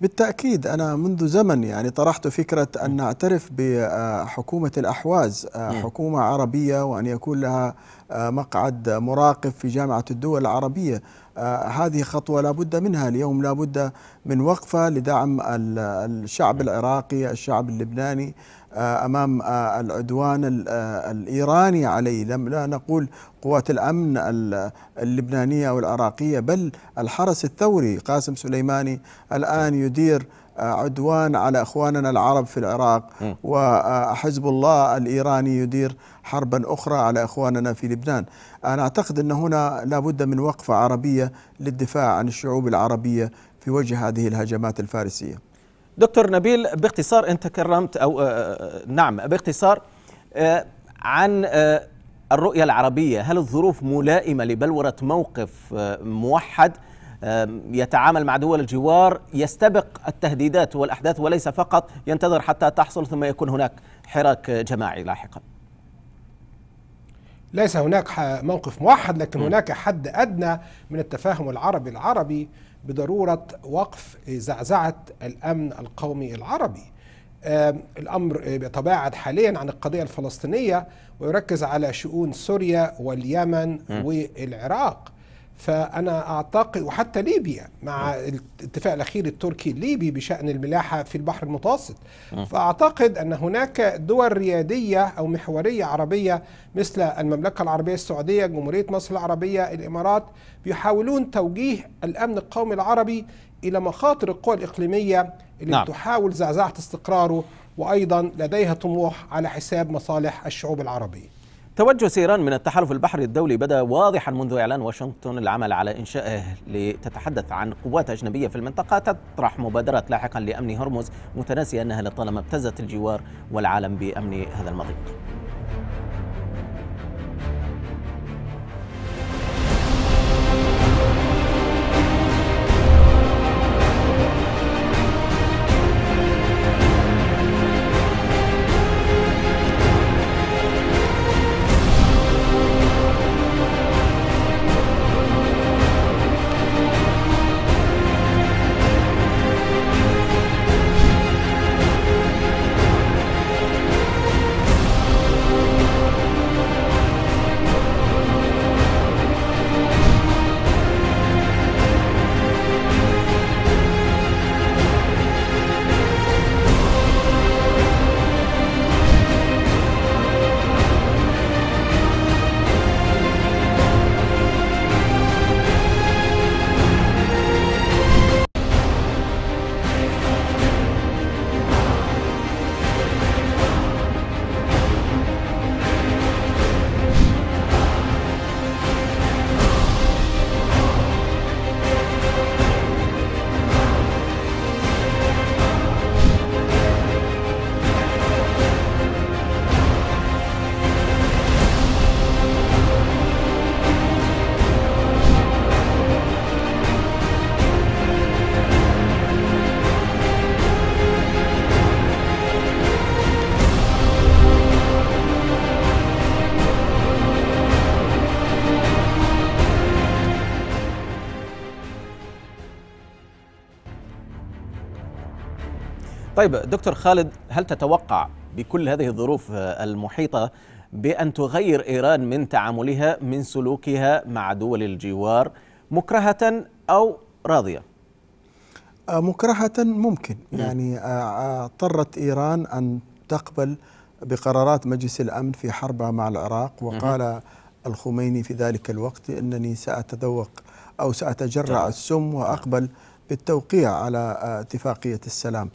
[SPEAKER 4] بالتأكيد أنا منذ زمن يعني طرحت فكرة أن نعترف بحكومة الأحواز آه، حكومة عربية وأن يكون لها آه، مقعد مراقب في جامعة الدول العربية آه، هذه خطوة لا بد منها اليوم لا بد من وقفة لدعم الشعب العراقي الشعب اللبناني آه، امام آه، العدوان آه، الايراني عليه لا نقول قوات الامن اللبنانيه او العراقيه بل الحرس الثوري قاسم سليماني الان يدير عدوان على اخواننا العرب في العراق وحزب الله الايراني يدير حربا اخرى على اخواننا في لبنان. انا اعتقد ان هنا لابد من وقفه عربيه للدفاع عن الشعوب العربيه في وجه هذه الهجمات الفارسيه.
[SPEAKER 1] دكتور نبيل باختصار انت كرمت او آه، آه، نعم باختصار آه، عن الرؤية العربية هل الظروف ملائمة لبلورة موقف موحد يتعامل مع دول الجوار يستبق التهديدات والأحداث وليس فقط ينتظر حتى تحصل ثم يكون هناك حراك جماعي لاحقا
[SPEAKER 5] ليس هناك موقف موحد لكن هناك حد أدنى من التفاهم العربي العربي بضروره وقف زعزعه الامن القومي العربي. الامر يتباعد حاليا عن القضيه الفلسطينيه ويركز على شؤون سوريا واليمن والعراق فأنا أعتقد وحتى ليبيا مع الاتفاق الأخير التركي الليبي بشأن الملاحة في البحر المتوسط آه. فأعتقد أن هناك دول ريادية أو محورية عربية مثل المملكة العربية السعودية جمهورية مصر العربية الإمارات بيحاولون توجيه الأمن القومي العربي إلى مخاطر القوى الإقليمية اللي نعم. تحاول زعزعة استقراره وأيضا لديها طموح على حساب مصالح الشعوب العربية
[SPEAKER 1] توجه سيران من التحالف البحري الدولي بدا واضحا منذ اعلان واشنطن العمل على انشائه لتتحدث عن قوات اجنبيه في المنطقه تطرح مبادرات لاحقا لامن هرمز متناسيه انها لطالما ابتزت الجوار والعالم بامن هذا المضيق. طيب دكتور خالد هل تتوقع بكل هذه الظروف آه، المحيطه بان تغير ايران من تعاملها من سلوكها مع دول الجوار مكرهه او راضيه؟
[SPEAKER 4] آه، مكرهه ممكن يعني آه، اضطرت ايران ان تقبل بقرارات مجلس الامن في حربها مع العراق وقال الخميني في ذلك الوقت انني ساتذوق او ساتجرع السم واقبل بالتوقيع على اتفاقيه السلام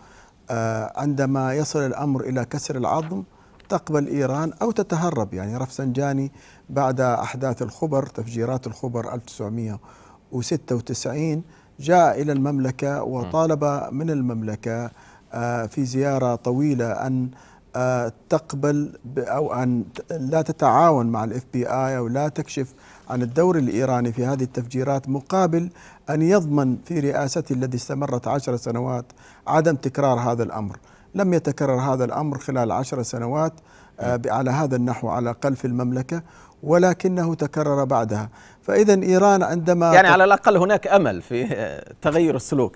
[SPEAKER 4] آه، عندما يصل الأمر إلى كسر العظم تقبل إيران أو تتهرب يعني رفسنجاني بعد أحداث الخبر تفجيرات الخبر 1996 جاء إلى المملكة وطالب من المملكة آه، في زيارة طويلة أن آه، تقبل أو أن لا تتعاون مع الاف بي آي أو لا تكشف عن الدور الإيراني في هذه التفجيرات مقابل أن يضمن في رئاسته الذي استمرت عشر سنوات عدم تكرار هذا الأمر لم يتكرر هذا الأمر خلال عشر سنوات آه، نعم. على هذا النحو على الأقل في المملكة ولكنه تكرر بعدها فإذا إيران عندما يعني على
[SPEAKER 1] الأقل هناك أمل في آه، تغير السلوك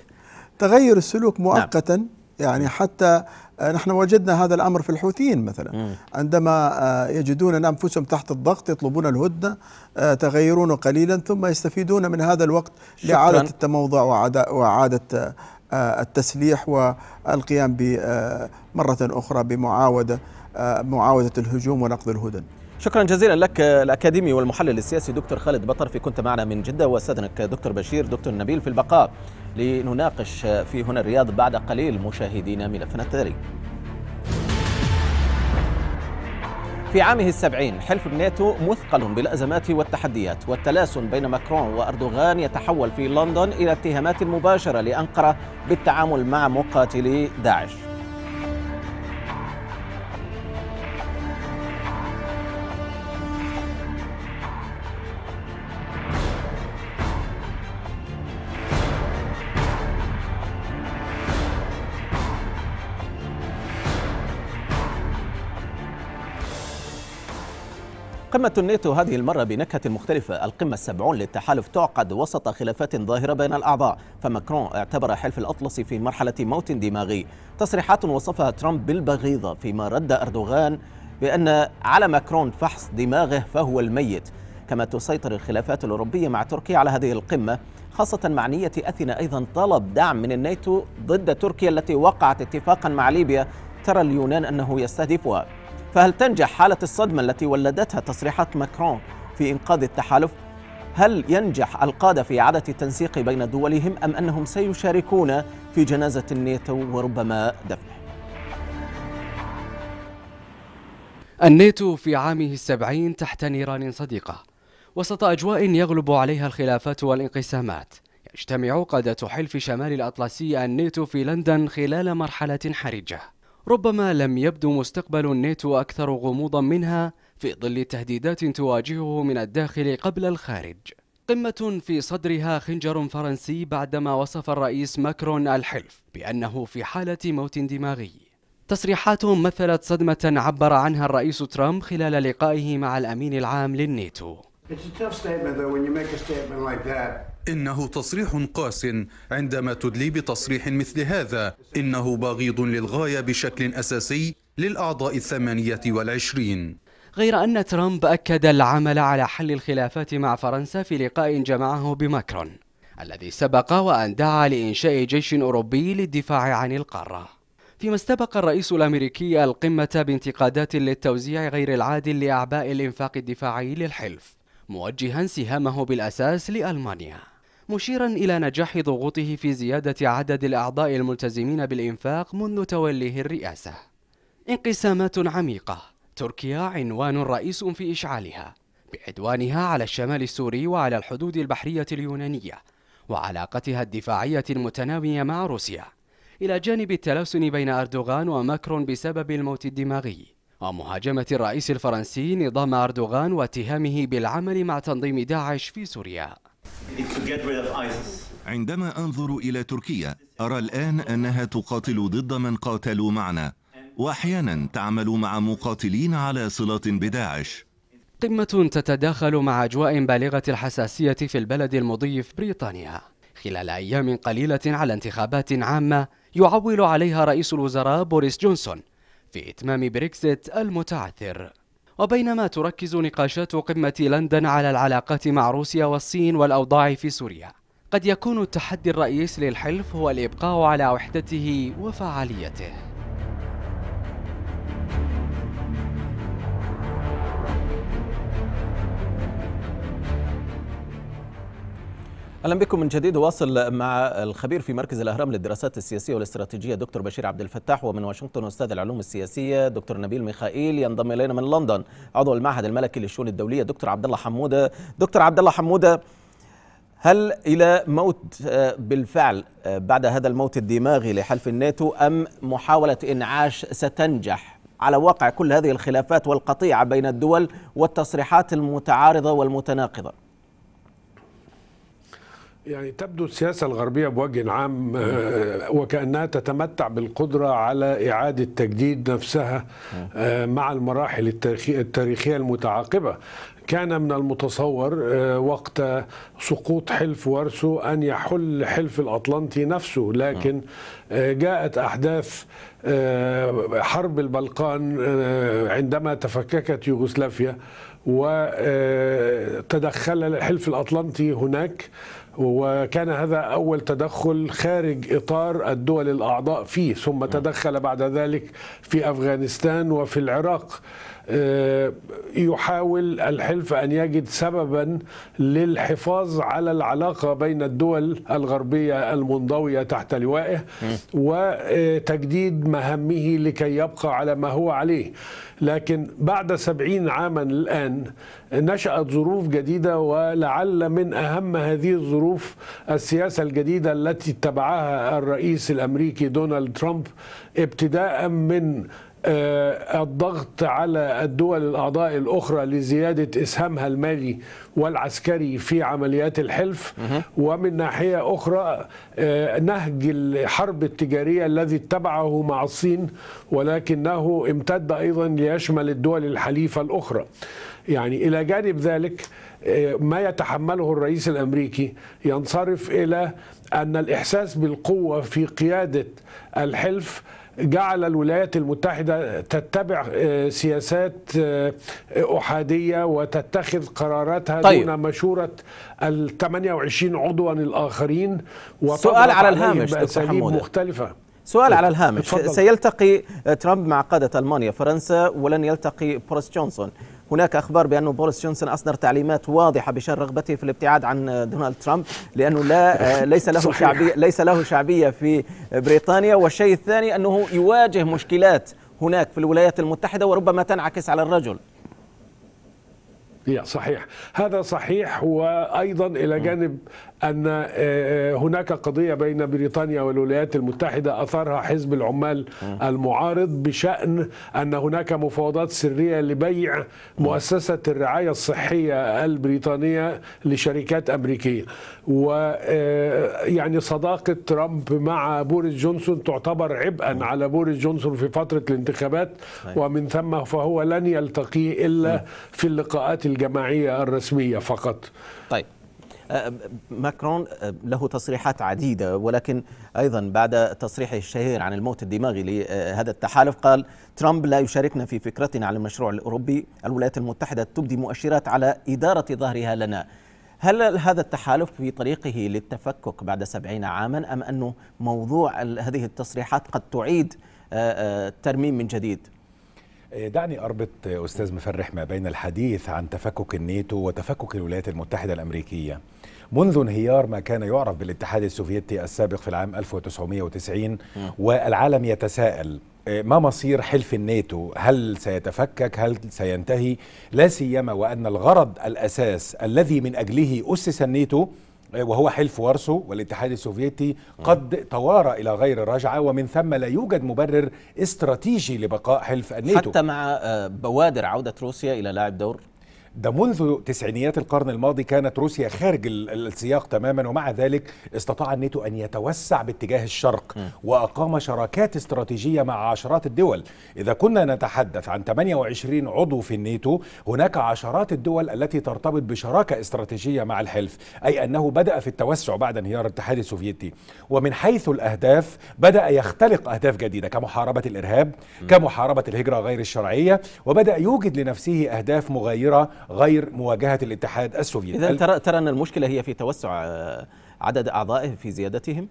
[SPEAKER 4] تغير السلوك نعم. مؤقتا يعني نعم. يعني حتى آه، نحن وجدنا هذا الأمر في الحوثيين مثلا عندما آه، يجدون أنفسهم تحت الضغط يطلبون الهدنة آه، تغيرون قليلا ثم يستفيدون من هذا الوقت لإعادة التموضع وإعادة التسليح والقيام مرة أخرى بمعاودة معاودة الهجوم ونقض الهدن
[SPEAKER 1] شكرا جزيلا لك الأكاديمي والمحلل السياسي دكتور خالد بطر في كنت معنا من جدة وأستاذنك دكتور بشير دكتور نبيل في البقاء لنناقش في هنا الرياض بعد قليل مشاهدينا ملفنا التالي في عامه السبعين حلف الناتو مثقل بالأزمات والتحديات والتلاسن بين ماكرون وأردوغان يتحول في لندن إلى اتهامات مباشرة لأنقرة بالتعامل مع مقاتلي داعش قمة الناتو هذه المرة بنكهة مختلفة القمة السبعون للتحالف تعقد وسط خلافات ظاهرة بين الأعضاء فماكرون اعتبر حلف الأطلس في مرحلة موت دماغي تصريحات وصفها ترامب بالبغيضة فيما رد أردوغان بأن على ماكرون فحص دماغه فهو الميت كما تسيطر الخلافات الأوروبية مع تركيا على هذه القمة خاصة مع نية أثينا أيضا طلب دعم من الناتو ضد تركيا التي وقعت اتفاقا مع ليبيا ترى اليونان أنه يستهدفها فهل تنجح حالة الصدمة التي ولدتها تصريحات ماكرون في إنقاذ التحالف؟ هل ينجح القادة في إعادة التنسيق بين دولهم أم أنهم سيشاركون في جنازة الناتو وربما دفنه؟
[SPEAKER 6] الناتو في عامه السبعين تحت نيران صديقة وسط أجواء يغلب عليها الخلافات والانقسامات يجتمع قادة حلف شمال الأطلسي الناتو في لندن خلال مرحلة حرجة ربما لم يبدو مستقبل الناتو أكثر غموضا منها في ظل تهديدات تواجهه من الداخل قبل الخارج قمة في صدرها خنجر فرنسي بعدما وصف الرئيس ماكرون الحلف بأنه في حالة موت دماغي تصريحات مثلت صدمة عبر عنها الرئيس ترامب خلال لقائه مع الأمين العام للناتو إنه تصريح قاس عندما تدلي بتصريح مثل هذا إنه بغيض للغاية
[SPEAKER 5] بشكل أساسي للأعضاء الثمانية والعشرين
[SPEAKER 6] غير أن ترامب أكد العمل على حل الخلافات مع فرنسا في لقاء جمعه بماكرون الذي سبق وأن دعا لإنشاء جيش أوروبي للدفاع عن القارة فيما استبق الرئيس الأمريكي القمة بانتقادات للتوزيع غير العادل لأعباء الإنفاق الدفاعي للحلف موجها سهامه بالأساس لألمانيا مشيرا إلى نجاح ضغوطه في زيادة عدد الأعضاء الملتزمين بالإنفاق منذ توليه الرئاسة انقسامات عميقة تركيا عنوان رئيس في إشعالها بعدوانها على الشمال السوري وعلى الحدود البحرية اليونانية وعلاقتها الدفاعية المتنامية مع روسيا إلى جانب التلاسن بين أردوغان وماكرون بسبب الموت الدماغي ومهاجمة الرئيس الفرنسي نظام أردوغان واتهامه بالعمل مع تنظيم داعش في سوريا
[SPEAKER 1] عندما أنظر إلى تركيا أرى الآن أنها تقاتل ضد من قاتلوا معنا وأحيانا تعمل مع مقاتلين على صلة بداعش
[SPEAKER 6] قمة تتداخل مع أجواء بالغة الحساسية في البلد المضيف بريطانيا خلال أيام قليلة على انتخابات عامة يعول عليها رئيس الوزراء بوريس جونسون في إتمام بريكزيت المتعثر وبينما تركز نقاشات قمة لندن على العلاقات مع روسيا والصين والأوضاع في سوريا قد يكون التحدي الرئيس للحلف هو الإبقاء على وحدته وفعاليته
[SPEAKER 1] اهلا بكم من جديد واصل مع الخبير في مركز الاهرام للدراسات السياسيه والاستراتيجيه دكتور بشير عبد الفتاح ومن واشنطن استاذ العلوم السياسيه دكتور نبيل ميخائيل ينضم الينا من لندن عضو المعهد الملكي للشؤون الدوليه دكتور عبد الله حموده دكتور عبد الله حموده هل الى موت آه، بالفعل آه، بعد هذا الموت الدماغي لحلف الناتو ام محاوله انعاش ستنجح على واقع كل هذه الخلافات والقطيعه بين الدول والتصريحات المتعارضه والمتناقضه
[SPEAKER 7] يعني تبدو السياسة الغربية بوجه عام آه، وكأنها تتمتع بالقدرة على إعادة تجديد نفسها آه، مع المراحل التاريخية المتعاقبة كان من المتصور آه، وقت سقوط حلف وارسو أن يحل حلف الأطلنطي نفسه لكن جاءت أحداث حرب البلقان عندما تفككت يوغوسلافيا وتدخل الحلف الأطلنطي هناك وكان هذا أول تدخل خارج إطار الدول الأعضاء فيه ثم نعم. تدخل بعد ذلك في أفغانستان وفي العراق آه، يحاول الحلف أن يجد سببا للحفاظ على العلاقة بين الدول الغربية المنضوية تحت لوائه وتجديد مهامه لكي يبقى على ما هو عليه لكن بعد سبعين عاما الآن نشأت ظروف جديدة ولعل من أهم هذه الظروف السياسة الجديدة التي اتبعها الرئيس الأمريكي دونالد ترامب ابتداء من آه، الضغط على الدول الأعضاء الأخرى لزيادة إسهامها المالي والعسكري في عمليات الحلف ومن ناحية أخرى آه، نهج الحرب التجارية الذي اتبعه مع الصين ولكنه امتد أيضا ليشمل الدول الحليفة الأخرى يعني إلى جانب ذلك ما يتحمله الرئيس الامريكي ينصرف الى ان الاحساس بالقوه في قياده الحلف جعل الولايات المتحدة تتبع آه، سياسات آه، أحادية وتتخذ قراراتها طيب. دون مشورة ال 28 عضوا الآخرين سؤال على الهامش مختلفة سؤال على الهامش سيلتقي
[SPEAKER 1] ترامب مع قادة ألمانيا فرنسا ولن يلتقي بوريس جونسون هناك أخبار بانه بوريس جونسون أصدر تعليمات واضحة بشأن رغبته في الابتعاد عن دونالد ترامب لأنه لا آه، ليس له شعبية ليس له شعبية في بريطانيا والشيء الثاني أنه يواجه مشكلات هناك في الولايات المتحدة وربما تنعكس على الرجل
[SPEAKER 7] صحيح هذا صحيح وأيضا إلى جانب أن آه، آه، هناك قضية بين بريطانيا والولايات المتحدة أثارها حزب العمال المعارض بشأن أن هناك مفاوضات سرية لبيع مؤسسة الرعاية الصحية البريطانية لشركات أمريكية ويعني آه، صداقة ترامب مع بوريس جونسون تعتبر عبئا على بوريس جونسون في فترة الانتخابات ومن ثم فهو لن يلتقيه إلا في اللقاءات الجماعية الرسمية فقط طيب أه، ماكرون أه، له تصريحات
[SPEAKER 1] عديدة ولكن أيضا بعد تصريحه الشهير عن الموت الدماغي لهذا التحالف قال ترامب لا يشاركنا في فكرتنا على المشروع الأوروبي الولايات المتحدة تبدي مؤشرات على إدارة ظهرها لنا هل هذا التحالف في طريقه للتفكك بعد سبعين عاما أم أنه موضوع هذه التصريحات قد تعيد أه،
[SPEAKER 3] الترميم من جديد؟ آه، دعني أربط آه، أستاذ مفرح ما بين الحديث عن تفكك الناتو وتفكك الولايات المتحدة الأمريكية منذ انهيار ما كان يعرف بالاتحاد السوفيتي السابق في العام 1990 والعالم يتساءل آه، ما مصير حلف الناتو هل سيتفكك هل سينتهي لا سيما وأن الغرض الأساس الذي من أجله أسس الناتو وهو حلف وارسو والاتحاد السوفيتي قد توارى إلى غير رجعة ومن ثم لا يوجد مبرر استراتيجي لبقاء حلف الناتو حتى مع آه، بوادر عودة روسيا إلى لاعب دور ده منذ تسعينيات القرن الماضي كانت روسيا خارج السياق تماما ومع ذلك استطاع النيتو أن يتوسع باتجاه الشرق وأقام شراكات استراتيجية مع عشرات الدول إذا كنا نتحدث عن 28 عضو في النيتو هناك عشرات الدول التي ترتبط بشراكة استراتيجية مع الحلف أي أنه بدأ في التوسع بعد انهيار الاتحاد السوفيتي ومن حيث الأهداف بدأ يختلق أهداف جديدة كمحاربة الإرهاب كمحاربة الهجرة غير الشرعية وبدأ يوجد لنفسه أهداف مغايرة غير مواجهه الاتحاد السوفيتي اذا
[SPEAKER 1] ترى ترى ان المشكله هي في توسع آه، عدد اعضائه في
[SPEAKER 3] زيادتهم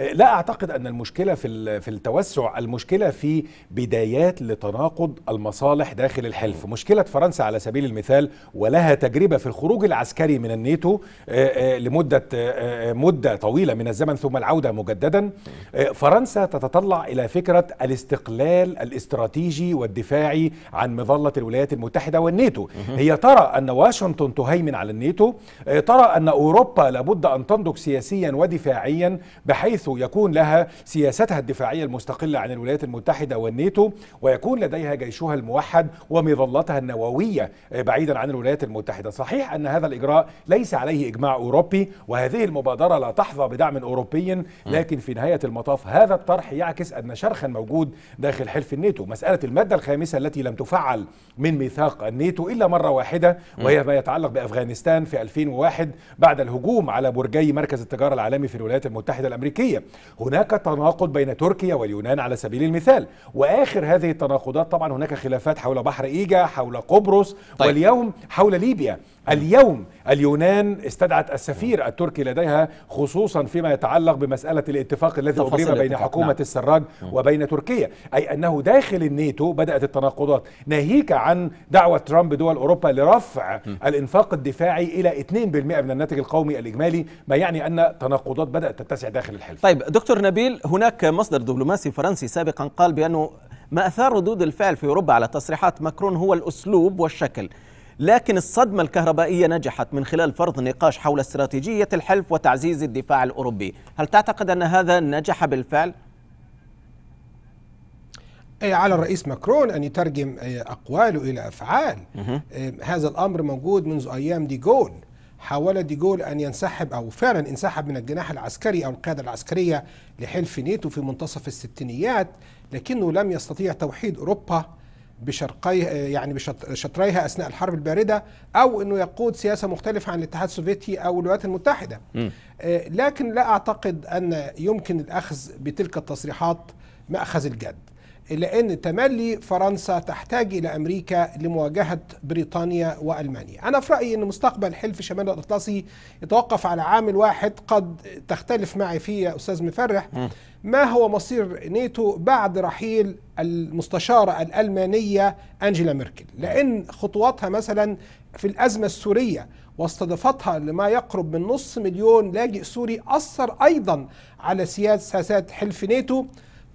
[SPEAKER 3] لا اعتقد ان المشكله في في التوسع المشكله في بدايات لتناقض المصالح داخل الحلف مشكله فرنسا على سبيل المثال ولها تجربه في الخروج العسكري من الناتو آه، آه، لمده آه، مده طويله من الزمن ثم العوده مجددا فرنسا تتطلع الى فكره الاستقلال الاستراتيجي والدفاعي عن مظله الولايات المتحده والناتو هي ترى ان واشنطن تهيمن على الناتو ترى ان اوروبا لابد ان تنضج سياسيا ودفاعيا بحيث بحيث يكون لها سياستها الدفاعية المستقلة عن الولايات المتحدة والنيتو ويكون لديها جيشها الموحد ومظلتها النووية بعيدا عن الولايات المتحدة صحيح أن هذا الإجراء ليس عليه إجماع أوروبي وهذه المبادرة لا تحظى بدعم أوروبي لكن في نهاية المطاف هذا الطرح يعكس أن شرخا موجود داخل حلف الناتو مسألة المادة الخامسة التي لم تفعل من ميثاق الناتو إلا مرة واحدة وهي ما يتعلق بأفغانستان في 2001 بعد الهجوم على برجي مركز التجارة العالمي في الولايات المتحدة الأمريكية الدولية هناك تناقض بين تركيا واليونان على سبيل المثال وآخر هذه التناقضات طبعا هناك خلافات حول بحر إيجا حول قبرص طيب. واليوم حول ليبيا اليوم اليونان استدعت السفير نعم. التركي لديها خصوصا فيما يتعلق بمسألة الاتفاق الذي أبرم بين حكومة نعم. السراج نعم. وبين تركيا أي أنه داخل الناتو بدأت التناقضات ناهيك عن دعوة ترامب دول أوروبا لرفع نعم. الإنفاق الدفاعي إلى 2% من الناتج القومي الإجمالي ما يعني أن تناقضات بدأت تتسع داخل الحلف طيب دكتور نبيل هناك مصدر دبلوماسي فرنسي سابقا قال بأنه
[SPEAKER 1] ما أثار ردود الفعل في أوروبا على تصريحات ماكرون هو الأسلوب والشكل لكن الصدمة الكهربائية نجحت من خلال فرض نقاش حول استراتيجية الحلف وتعزيز الدفاع الأوروبي هل تعتقد أن هذا نجح بالفعل؟ أي
[SPEAKER 5] على الرئيس ماكرون أن يترجم أقواله إلى أفعال هذا الأمر موجود منذ أيام ديغول حاول ديغول أن ينسحب أو فعلا انسحب من الجناح العسكري أو القيادة العسكرية لحلف نيتو في منتصف الستينيات لكنه لم يستطيع توحيد أوروبا بشرقي يعني بشطريها اثناء الحرب البارده او انه يقود سياسه مختلفه عن الاتحاد السوفيتي او الولايات المتحده. آه، لكن لا اعتقد ان يمكن الاخذ بتلك التصريحات ماخذ الجد. لأن تملي فرنسا تحتاج إلى أمريكا لمواجهة بريطانيا وألمانيا أنا في رأيي أن مستقبل حلف شمال الأطلسي يتوقف على عامل واحد قد تختلف معي فيه يا أستاذ مفرح ما هو مصير نيتو بعد رحيل المستشارة الألمانية أنجيلا ميركل لأن خطواتها مثلا في الأزمة السورية واستضافتها لما يقرب من نص مليون لاجئ سوري أثر أيضا على سياسات حلف نيتو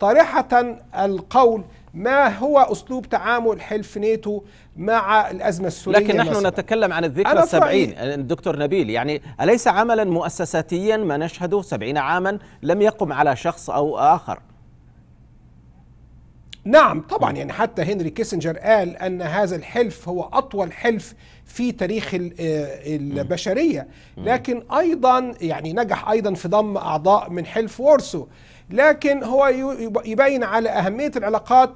[SPEAKER 5] طارحة القول ما هو أسلوب تعامل حلف نيتو مع الأزمة السورية لكن نحن مثلاً.
[SPEAKER 1] نتكلم عن الذكرى السبعين الدكتور نبيل يعني أليس عملا مؤسساتيا ما نشهده سبعين عاما لم يقم على شخص أو آخر نعم
[SPEAKER 5] طبعا يعني حتى هنري كيسنجر قال ان هذا الحلف هو اطول حلف في تاريخ آه، البشريه لكن ايضا يعني نجح ايضا في ضم اعضاء من حلف وورسو لكن هو يبين على أهمية العلاقات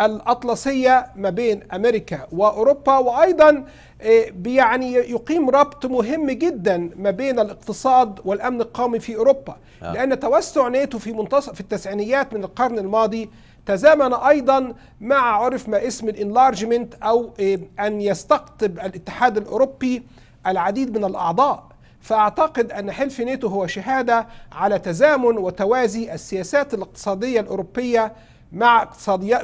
[SPEAKER 5] الأطلسية ما بين أمريكا وأوروبا وأيضا إيه، يعني يقيم ربط مهم جدا ما بين الاقتصاد والأمن القومي في أوروبا آه. لأن توسع ناتو في منتصف في التسعينيات من القرن الماضي تزامن ايضا مع عرف ما اسم الانلارجمنت او إيه، ان يستقطب الاتحاد الاوروبي العديد من الاعضاء فأعتقد أن حلف نيتو هو شهادة على تزامن وتوازي السياسات الاقتصادية الأوروبية مع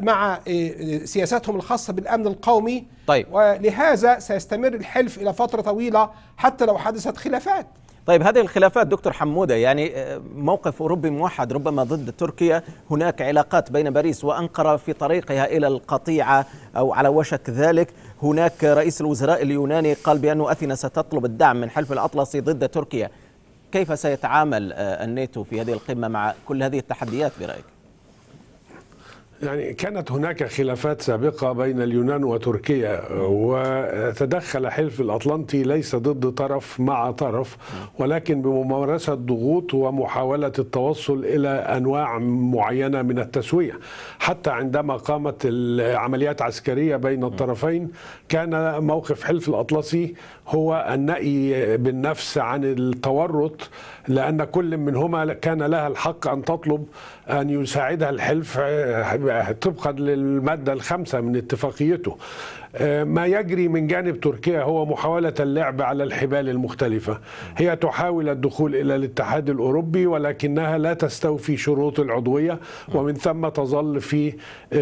[SPEAKER 5] مع إيه، إيه، سياساتهم الخاصة بالأمن القومي طيب. ولهذا سيستمر الحلف إلى فترة طويلة حتى لو حدثت خلافات
[SPEAKER 1] طيب هذه الخلافات دكتور حمودة يعني آه، موقف أوروبي موحد ربما ضد تركيا هناك علاقات بين باريس وأنقرة في طريقها إلى القطيعة أو على وشك ذلك هناك رئيس الوزراء اليوناني قال بأن أثينا ستطلب الدعم من حلف الأطلسي ضد تركيا كيف سيتعامل آه، الناتو في هذه القمة مع كل هذه التحديات برأيك؟
[SPEAKER 7] يعني كانت هناك خلافات سابقة بين اليونان وتركيا وتدخل حلف الأطلنطي ليس ضد طرف مع طرف ولكن بممارسة ضغوط ومحاولة التوصل إلى أنواع معينة من التسوية حتى عندما قامت العمليات عسكرية بين الطرفين كان موقف حلف الأطلسي هو النأي بالنفس عن التورط لأن كل منهما كان لها الحق أن تطلب أن يساعدها الحلف آه، طبقا للمادة الخامسة من اتفاقيته آه، ما يجري من جانب تركيا هو محاولة اللعب على الحبال المختلفة هي تحاول الدخول إلى الاتحاد الأوروبي ولكنها لا تستوفي شروط العضوية ومن ثم تظل في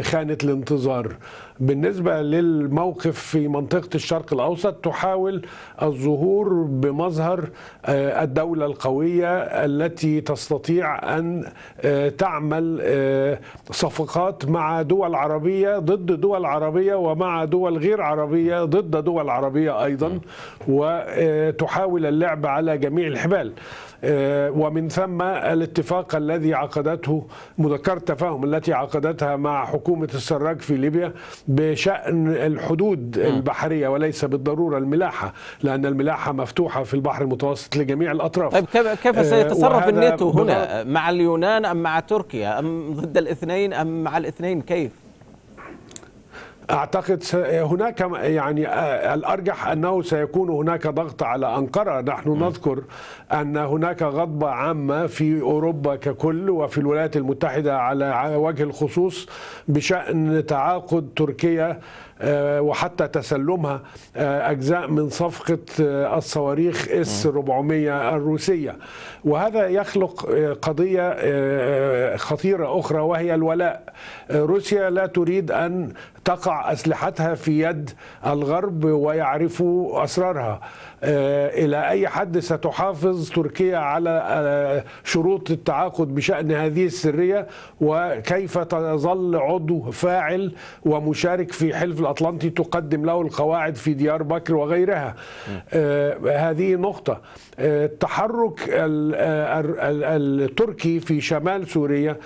[SPEAKER 7] خانة الانتظار بالنسبة للموقف في منطقة الشرق الأوسط تحاول الظهور بمظهر آه، الدولة القوية التي تستطيع أن آه، تعمل آه، صفقات مع دول عربية ضد دول عربية ومع دول غير عربية ضد دول عربية أيضا نعم. وتحاول اللعب على جميع الحبال آه، ومن ثم الاتفاق الذي عقدته مذكرة تفاهم التي عقدتها مع حكومة السراج في ليبيا بشأن الحدود البحرية وليس بالضرورة الملاحة لأن الملاحة مفتوحة في البحر المتوسط لجميع الأطراف طيب كيف آه، سيتصرف الناتو هنا
[SPEAKER 1] مع اليونان أم مع تركيا أم ضد الاثنين أم مع الاثنين كيف
[SPEAKER 7] اعتقد هناك يعني الارجح انه سيكون هناك ضغط على انقره، نحن م. نذكر ان هناك غضبه عامه في اوروبا ككل وفي الولايات المتحده على وجه الخصوص بشان تعاقد تركيا وحتى تسلمها أجزاء من صفقة الصواريخ اس 400 الروسية وهذا يخلق قضية خطيرة أخرى وهي الولاء روسيا لا تريد أن تقع أسلحتها في يد الغرب ويعرفوا أسرارها آه، إلى أي حد ستحافظ تركيا على آه، شروط التعاقد بشأن هذه السرية وكيف تظل عضو فاعل ومشارك في حلف الأطلنطي تقدم له القواعد في ديار بكر وغيرها آه، هذه نقطة التحرك التركي في شمال سوريا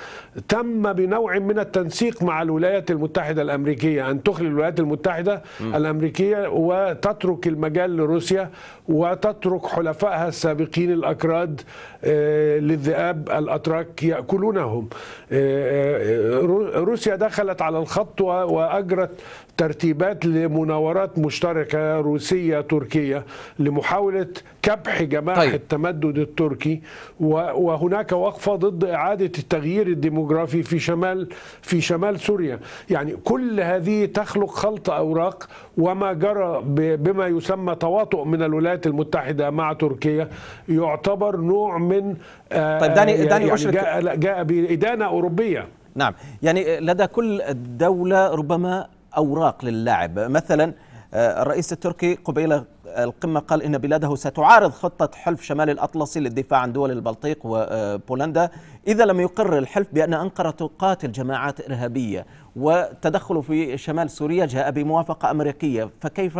[SPEAKER 7] تم بنوع من التنسيق مع الولايات المتحدة الأمريكية أن تخلي الولايات المتحدة الأمريكية وتترك المجال لروسيا وتترك حلفائها السابقين الأكراد آه، للذئاب الأتراك يأكلونهم آه، آه، روسيا دخلت على الخط وأجرت ترتيبات لمناورات مشتركة روسية تركية لمحاولة كبح جماح طيب. التمدد التركي وهناك وقفة ضد إعادة التغيير الديموغرافي في شمال في شمال سوريا يعني كل هذه تخلق خلط أوراق وما جرى بما يسمى تواطؤ من الولايات المتحدة مع تركيا يعتبر نوع من آه، طيب داني داني يعني أشرك جاء, جاء بإدانة أوروبية نعم يعني لدى كل دولة
[SPEAKER 1] ربما أوراق للاعب مثلا آه، الرئيس التركي قبيل القمة قال إن بلاده ستعارض خطة حلف شمال الأطلسي للدفاع عن دول البلطيق وبولندا آه، إذا لم يقر الحلف بأن أنقرة تقاتل جماعات إرهابية والتدخل في شمال سوريا جاء بموافقة أمريكية فكيف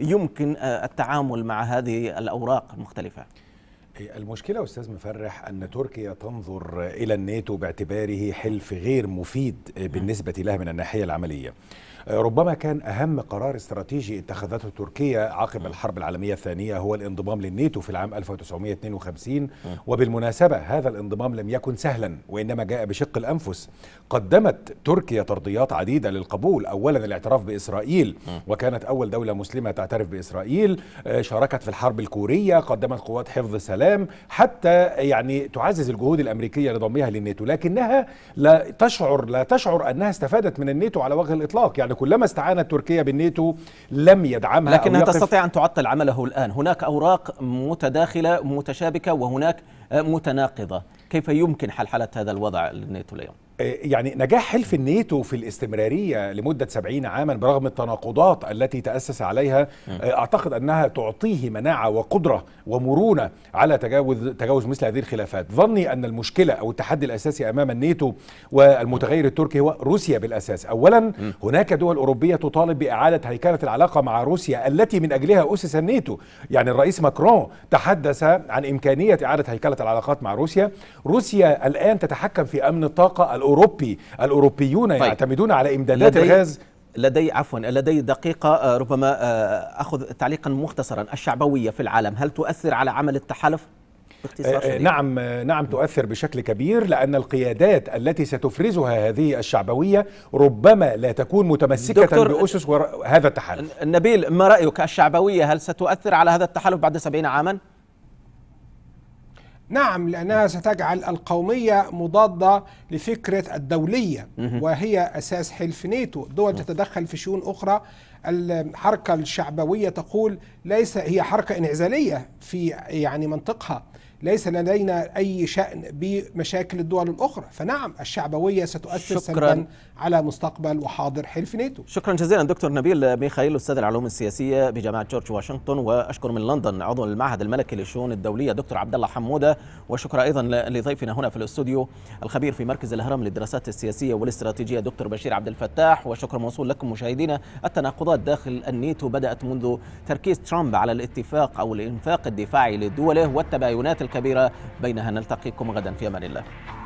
[SPEAKER 1] يمكن آه، التعامل مع هذه الأوراق المختلفة؟
[SPEAKER 3] المشكلة أستاذ مفرح أن تركيا تنظر إلى الناتو باعتباره حلف غير مفيد بالنسبة لها من الناحية العملية ربما كان أهم قرار استراتيجي اتخذته تركيا عقب الحرب العالمية الثانية هو الانضمام للنيتو في العام 1952 وبالمناسبة هذا الانضمام لم يكن سهلا وإنما جاء بشق الأنفس قدمت تركيا ترضيات عديدة للقبول أولا الاعتراف بإسرائيل وكانت أول دولة مسلمة تعترف بإسرائيل آه، شاركت في الحرب الكورية قدمت قوات حفظ سلام حتى يعني تعزز الجهود الأمريكية لضمها للنيتو لكنها لا تشعر لا تشعر أنها استفادت من النيتو على وجه الإطلاق يعني بعد كلما استعانت تركيا بالنيتو لم يدعمها لكنها تستطيع أن تعطل عمله
[SPEAKER 1] الآن هناك أوراق متداخلة متشابكة وهناك متناقضة كيف
[SPEAKER 3] يمكن حلحلة هذا الوضع للنيتو اليوم؟ آه، يعني نجاح حلف الناتو في الاستمرارية لمدة 70 عاما برغم التناقضات التي تأسس عليها آه، أعتقد أنها تعطيه مناعة وقدرة ومرونة على تجاوز, تجاوز مثل هذه الخلافات ظني أن المشكلة أو التحدي الأساسي أمام الناتو والمتغير التركي هو روسيا بالأساس أولا هناك دول أوروبية تطالب بإعادة هيكلة العلاقة مع روسيا التي من أجلها أسس الناتو يعني الرئيس ماكرون تحدث عن إمكانية إعادة هيكلة العلاقات مع روسيا روسيا الآن تتحكم في أمن الطاقة الأوروبية الأوروبي الأوروبيون طيب. يعتمدون على إمدادات الغاز
[SPEAKER 1] لدي عفوا لدي دقيقة آه، ربما آه، أخذ تعليقا مختصرا
[SPEAKER 3] الشعبوية في العالم هل تؤثر على عمل التحالف؟ آه، نعم نعم تؤثر بشكل كبير لان القيادات التي ستفرزها هذه الشعبويه ربما لا تكون متمسكه باسس هذا التحالف نبيل ما رايك الشعبويه هل ستؤثر على
[SPEAKER 1] هذا التحالف بعد 70 عاما؟
[SPEAKER 5] نعم لأنها ستجعل القومية مضادة لفكرة الدولية وهي أساس حلف نيتو دول تتدخل في شؤون أخرى الحركة الشعبوية تقول ليس هي حركة انعزالية في يعني منطقها ليس لدينا أي شأن بمشاكل الدول الأخرى فنعم الشعبوية ستؤثر سلبا على مستقبل وحاضر
[SPEAKER 1] حلف ناتو شكرا جزيلا دكتور نبيل ميخائيل استاذ العلوم السياسيه بجامعه جورج واشنطن واشكر من لندن عضو المعهد الملكي للشؤون الدوليه دكتور عبد الله حموده وشكرا ايضا لضيفنا هنا في الاستوديو الخبير في مركز الهرم للدراسات السياسيه والاستراتيجيه دكتور بشير عبد الفتاح وشكرا موصول لكم مشاهدينا التناقضات داخل النيتو بدات منذ تركيز ترامب على الاتفاق او الانفاق الدفاعي لدوله والتباينات الكبيره بينها نلتقيكم غدا في امان الله